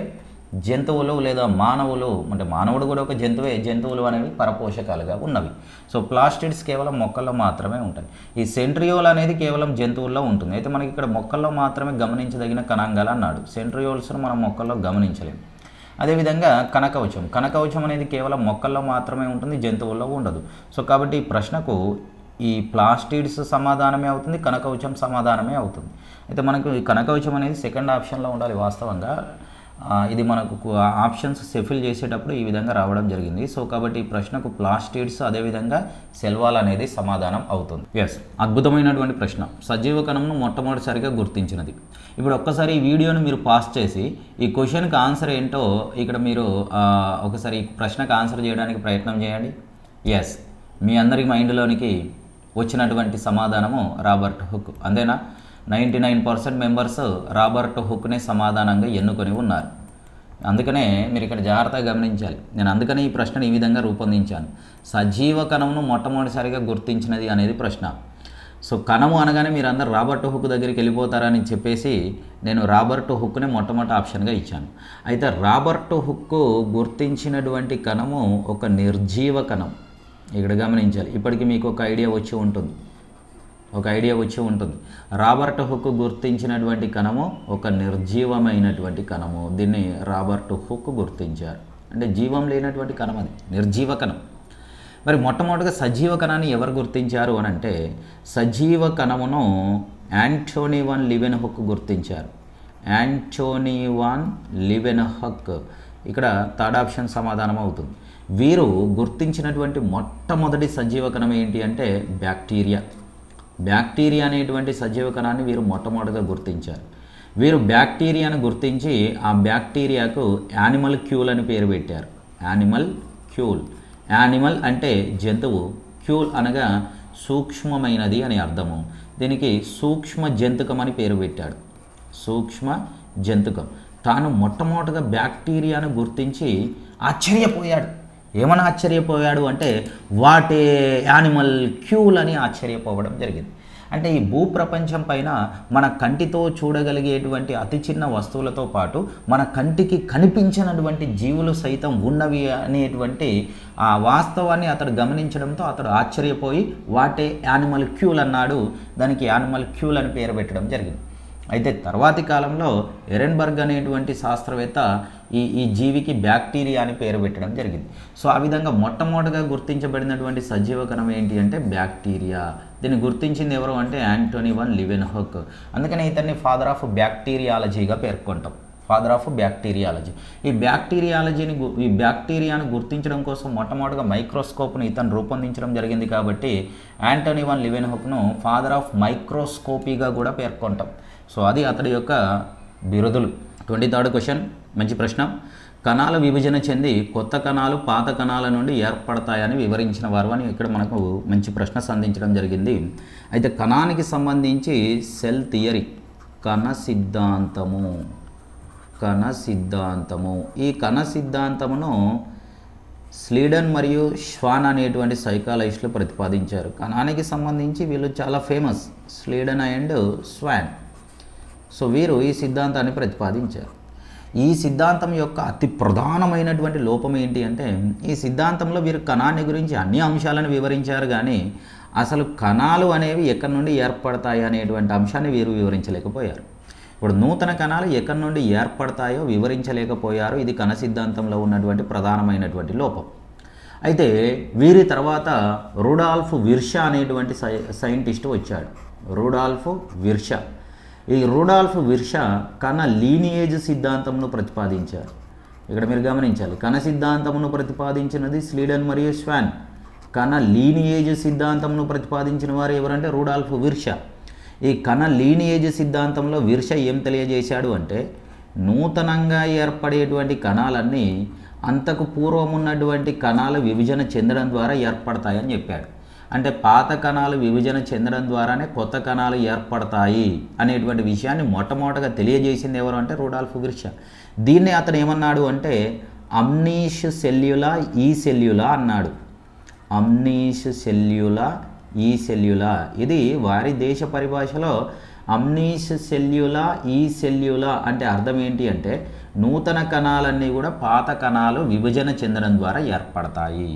జంతువులు లేదా మానవులు అంటే మానవుడు కూడా ఒక జంతువే జంతువులు అనేవి పరపోషకాలుగా ఉన్నవి సో ప్లాస్టిడ్స్ కేవలం మొక్కల్లో మాత్రమే ఉంటాయి ఈ సెంట్రియోల్ అనేది కేవలం జంతువుల్లో ఉంటుంది అయితే మనకి ఇక్కడ మొక్కల్లో మాత్రమే గమనించదగిన కణాంగాలు అన్నాడు సెంట్రియోల్స్ను మనం మొక్కల్లో గమనించలేము అదేవిధంగా కనకవచం కనకవచం అనేది కేవలం మొక్కల్లో మాత్రమే ఉంటుంది జంతువుల్లో ఉండదు సో కాబట్టి ఈ ప్రశ్నకు ఈ ప్లాస్టిడ్స్ సమాధానమే అవుతుంది కనకవచం సమాధానమే అవుతుంది అయితే మనకు ఈ కనకవచం అనేది సెకండ్ ఆప్షన్లో ఉండాలి వాస్తవంగా ఇది మనకు ఆప్షన్స్ సెఫిల్ చేసేటప్పుడు ఈ విధంగా రావడం జరిగింది సో కాబట్టి ఈ ప్రశ్నకు ప్లాస్టిడ్స్ అదేవిధంగా సెల్వాల్ అనేది సమాధానం అవుతుంది ఎస్ అద్భుతమైనటువంటి ప్రశ్న సజీవ కణంను మొట్టమొదటిసారిగా గుర్తించినది ఇప్పుడు ఒక్కసారి ఈ వీడియోను మీరు పాస్ చేసి ఈ క్వశ్చన్కి ఆన్సర్ ఏంటో ఇక్కడ మీరు ఒకసారి ఈ ప్రశ్నకు ఆన్సర్ చేయడానికి ప్రయత్నం చేయండి ఎస్ మీ అందరి మైండ్లోనికి వచ్చినటువంటి సమాధానము రాబర్ట్ హుక్ అంతేనా ninety nine percent members Robert హుక్నే సమాధానంగా ఎన్నుకొని ఉన్నారు అందుకనే మీరు ఇక్కడ జాగ్రత్తగా గమనించాలి నేను అందుకనే ఈ ప్రశ్నను ఈ విధంగా రూపొందించాను సజీవ కణమును మొట్టమొదటిసారిగా గుర్తించినది అనేది ప్రశ్న సో కణము అనగానే మీరు అందరు రాబర్ట్ హుక్ దగ్గరికి వెళ్ళిపోతారని చెప్పేసి నేను రాబర్ట్ హుక్నే మొట్టమొదటి ఆప్షన్గా ఇచ్చాను అయితే రాబర్ట్ హుక్ గుర్తించినటువంటి కణము ఒక నిర్జీవ కణం ఇక్కడ గమనించాలి ఇప్పటికీ మీకు ఒక ఐడియా వచ్చి ఉంటుంది ఒక ఐడియా వచ్చి ఉంటుంది రాబర్ట్ హుక్ గుర్తించినటువంటి కణము ఒక నిర్జీవమైనటువంటి కణము దీన్ని రాబర్ట్ హుక్ గుర్తించారు అంటే జీవం లేనటువంటి కణం అది నిర్జీవ కణం మరి మొట్టమొదటిగా సజీవ కణాన్ని ఎవరు గుర్తించారు అని అంటే సజీవ కణమును యాంటోనీ వన్ లివెన్ హుక్ గుర్తించారు యాంటోనీ వన్ లివెన్ హక్ ఇక్కడ థర్డ్ ఆప్షన్ సమాధానం అవుతుంది వీరు గుర్తించినటువంటి మొట్టమొదటి సజీవ కణం ఏంటి అంటే బ్యాక్టీరియా బ్యాక్టీరియా అనేటువంటి సజీవ కణాన్ని వీరు మొట్టమొదటిగా గుర్తించారు వీరు బ్యాక్టీరియాను గుర్తించి ఆ బ్యాక్టీరియాకు యానిమల్ క్యూల్ అని పేరు పెట్టారు యానిమల్ క్యూల్ యానిమల్ అంటే జంతువు క్యూల్ అనగా సూక్ష్మమైనది అని అర్థము దీనికి సూక్ష్మ జంతుకం అని పేరు పెట్టాడు సూక్ష్మ జంతుకం తాను మొట్టమొదటిగా బ్యాక్టీరియాను గుర్తించి ఆశ్చర్యపోయాడు ఏమని ఆశ్చర్యపోయాడు అంటే వాటే యానిమల్ క్యూలని అని ఆశ్చర్యపోవడం జరిగింది అంటే ఈ భూప్రపంచం పైన మన కంటితో చూడగలిగేటువంటి అతి చిన్న వస్తువులతో పాటు మన కంటికి కనిపించినటువంటి జీవులు సైతం ఉన్నవి అనేటువంటి ఆ వాస్తవాన్ని అతడు గమనించడంతో అతడు ఆశ్చర్యపోయి వాటే యానిమల్ క్యూల్ అన్నాడు దానికి యానిమల్ క్యూల్ అని పేరు పెట్టడం జరిగింది అయితే తర్వాతి కాలంలో ఎరెన్బర్గ్ అనేటువంటి శాస్త్రవేత్త ఈ ఈ జీవికి బ్యాక్టీరియా అని పేరు పెట్టడం జరిగింది సో ఆ విధంగా మొట్టమొదటిగా గుర్తించబడినటువంటి సజీవ కణం ఏంటి అంటే బ్యాక్టీరియా దీన్ని గుర్తించింది ఎవరు అంటే యాంటోనీ వన్ లివెన్ హోక్ అందుకనే ఇతన్ని ఫాదర్ ఆఫ్ బ్యాక్టీరియాలజీగా పేర్కొంటాం ఫాదర్ ఆఫ్ బ్యాక్టీరియాలజీ ఈ బ్యాక్టీరియాలజీని ఈ బ్యాక్టీరియాను గుర్తించడం కోసం మొట్టమొదటిగా మైక్రోస్కోప్ను ఇతను రూపొందించడం జరిగింది కాబట్టి యాంటోనీ వన్ లివెన్ హుక్ను ఫాదర్ ఆఫ్ మైక్రోస్కోపీగా కూడా పేర్కొంటాం సో అది అతడి యొక్క బిరుదులు ట్వంటీ థర్డ్ క్వశ్చన్ మంచి ప్రశ్న కణాల విభజన చెంది కొత్త కణాలు పాత కణాల నుండి ఏర్పడతాయని వివరించిన వారు అని ఇక్కడ మనకు మంచి ప్రశ్న సంధించడం జరిగింది అయితే కణానికి సంబంధించి సెల్ థియరీ కణ సిద్ధాంతము కణ సిద్ధాంతము ఈ కణ సిద్ధాంతమును స్లీడన్ మరియు శ్వాన్ అనేటువంటి సైకాలజిస్టులు ప్రతిపాదించారు కణానికి సంబంధించి వీళ్ళు చాలా famous Schleiden and Schwann so వీరు ఈ సిద్ధాంతాన్ని ప్రతిపాదించారు ఈ సిద్ధాంతం యొక్క అతి ప్రధానమైనటువంటి లోపం ఏంటి అంటే ఈ సిద్ధాంతంలో వీరు కణాన్ని గురించి అన్ని అంశాలను వివరించారు కానీ అసలు కణాలు అనేవి ఎక్కడి నుండి ఏర్పడతాయి అనేటువంటి అంశాన్ని వీరు వివరించలేకపోయారు ఇప్పుడు నూతన కణాలు ఎక్కడి నుండి ఏర్పడతాయో వివరించలేకపోయారు ఇది కణ సిద్ధాంతంలో ఉన్నటువంటి ప్రధానమైనటువంటి లోపం అయితే వీరి తర్వాత రూడాల్ఫ్ విర్షా అనేటువంటి సై సైంటిస్ట్ వచ్చాడు రూడాల్ఫ్ విర్షా ఈ రూడాల్ఫ్ విర్ష కణ లీనియేజ్ సిద్ధాంతంను ప్రతిపాదించారు ఇక్కడ మీరు గమనించాలి కణ సిద్ధాంతమును ప్రతిపాదించినది స్లీడన్ మరియు స్వాన్ కణ లీనియేజ్ సిద్ధాంతంను ప్రతిపాదించిన వారు ఎవరంటే రూడాల్ఫ్ విర్ష ఈ కణ లీనియేజ్ సిద్ధాంతంలో విర్ష ఏం తెలియజేశాడు అంటే నూతనంగా ఏర్పడేటువంటి కణాలన్నీ అంతకు పూర్వం ఉన్నటువంటి కణాల విభజన చెందడం ద్వారా ఏర్పడతాయని చెప్పాడు అంటే పాత కణాలు విభజన చెందడం ద్వారానే కొత్త కణాలు ఏర్పడతాయి అనేటువంటి విషయాన్ని మొట్టమొదటగా తెలియజేసింది ఎవరు అంటే రూడాల్ఫ్ గ్రిషా దీన్ని అతను ఏమన్నాడు అంటే అమ్నీష్ సెల్యులా ఈ సెల్యులా అన్నాడు అమ్నీష్ సెల్యులా ఈ సెల్యులా ఇది వారి దేశ పరిభాషలో అమ్నీష్ సెల్యులా ఈ సెల్యులా అంటే అర్థం ఏంటి అంటే నూతన కణాలన్నీ కూడా పాత కణాలు విభజన చెందడం ద్వారా ఏర్పడతాయి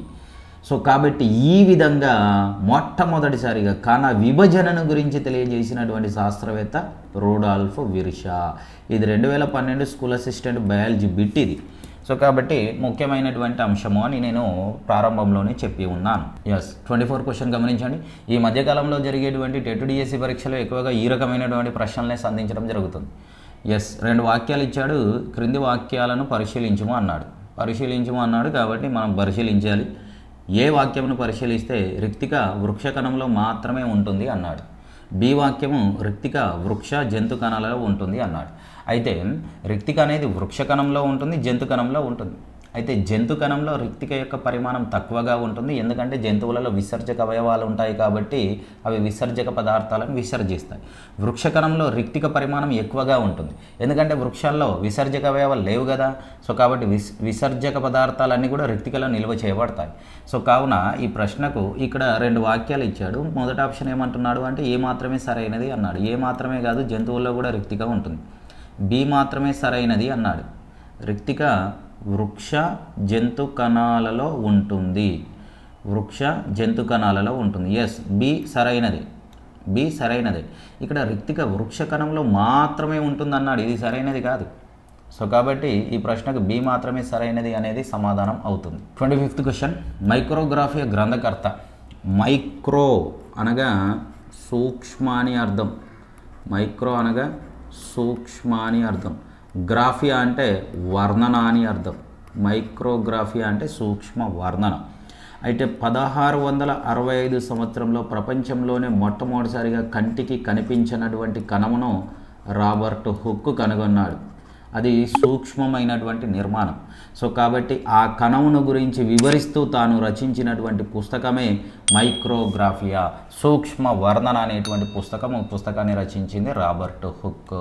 సో కాబట్టి ఈ విధంగా మొట్టమొదటిసారిగా కణ విభజనను గురించి తెలియజేసినటువంటి శాస్త్రవేత్త రోడాల్ఫ్ విర్షా ఇది రెండు వేల పన్నెండు స్కూల్ అసిస్టెంట్ బయాలజీ బిట్ ఇది సో కాబట్టి ముఖ్యమైనటువంటి అంశము అని నేను ప్రారంభంలోనే చెప్పి ఉన్నాను ఎస్ ట్వంటీ ఫోర్ క్వశ్చన్ గమనించండి ఈ మధ్యకాలంలో జరిగేటువంటి టెట్ డిఎస్సి పరీక్షలో ఎక్కువగా ఈ రకమైనటువంటి ప్రశ్నలనే సంధించడం జరుగుతుంది ఎస్ రెండు వాక్యాలు ఇచ్చాడు క్రింది వాక్యాలను పరిశీలించము అన్నాడు పరిశీలించము అన్నాడు కాబట్టి మనం పరిశీలించాలి ఏ వాక్యమును పరిశీలిస్తే రిక్తిక వృక్ష కణంలో మాత్రమే ఉంటుంది అన్నాడు బి వాక్యము రిక్తిక వృక్ష జంతు కణాలలో ఉంటుంది అన్నాడు అయితే రిక్తిక అనేది వృక్ష కణంలో ఉంటుంది జంతు కణంలో ఉంటుంది అయితే జంతు కణంలో రిక్తిక యొక్క పరిమాణం తక్కువగా ఉంటుంది ఎందుకంటే జంతువులలో విసర్జక అవయవాలు ఉంటాయి కాబట్టి అవి విసర్జక పదార్థాలను విసర్జిస్తాయి వృక్ష కణంలో రిక్తిక పరిమాణం ఎక్కువగా ఉంటుంది ఎందుకంటే వృక్షాల్లో విసర్జక అవయవాలు లేవు కదా సో కాబట్టి విస్ విసర్జక పదార్థాలన్నీ కూడా రిక్తికలో నిల్వ చేయబడతాయి సో కావున ఈ ప్రశ్నకు ఇక్కడ రెండు వాక్యాలు ఇచ్చాడు మొదటి ఆప్షన్ ఏమంటున్నాడు అంటే ఏ మాత్రమే సరైనది అన్నాడు ఏ మాత్రమే కాదు జంతువుల్లో కూడా రిక్తిక ఉంటుంది బి మాత్రమే సరైనది అన్నాడు రిక్తిక వృక్ష జంతు కణాలలో ఉంటుంది వృక్ష జంతు కణాలలో ఉంటుంది ఎస్ బి సరైనది బి సరైనది ఇక్కడ రిక్తిక వృక్ష కణంలో మాత్రమే ఉంటుంది అన్నాడు ఇది సరైనది కాదు సో కాబట్టి ఈ ప్రశ్నకు బి మాత్రమే సరైనది అనేది సమాధానం అవుతుంది ట్వంటీ ఫిఫ్త్ క్వశ్చన్ మైక్రోగ్రాఫీ గ్రంథకర్త మైక్రో అనగా సూక్ష్మాని అర్థం మైక్రో అనగా సూక్ష్మాని అర్థం గ్రాఫియా అంటే వర్ణన అని అర్థం మైక్రోగ్రాఫియా అంటే సూక్ష్మ వర్ణన అయితే పదహారు వందల అరవై ఐదు సంవత్సరంలో ప్రపంచంలోనే మొట్టమొదటిసారిగా కంటికి కనిపించినటువంటి కణమును రాబర్ట్ హుక్ కనుగొన్నాడు అది సూక్ష్మమైనటువంటి నిర్మాణం సో కాబట్టి ఆ కణమును గురించి వివరిస్తూ తాను రచించినటువంటి పుస్తకమే మైక్రోగ్రాఫియా సూక్ష్మ వర్ణన అనేటువంటి పుస్తకం పుస్తకాన్ని రచించింది రాబర్ట్ హుక్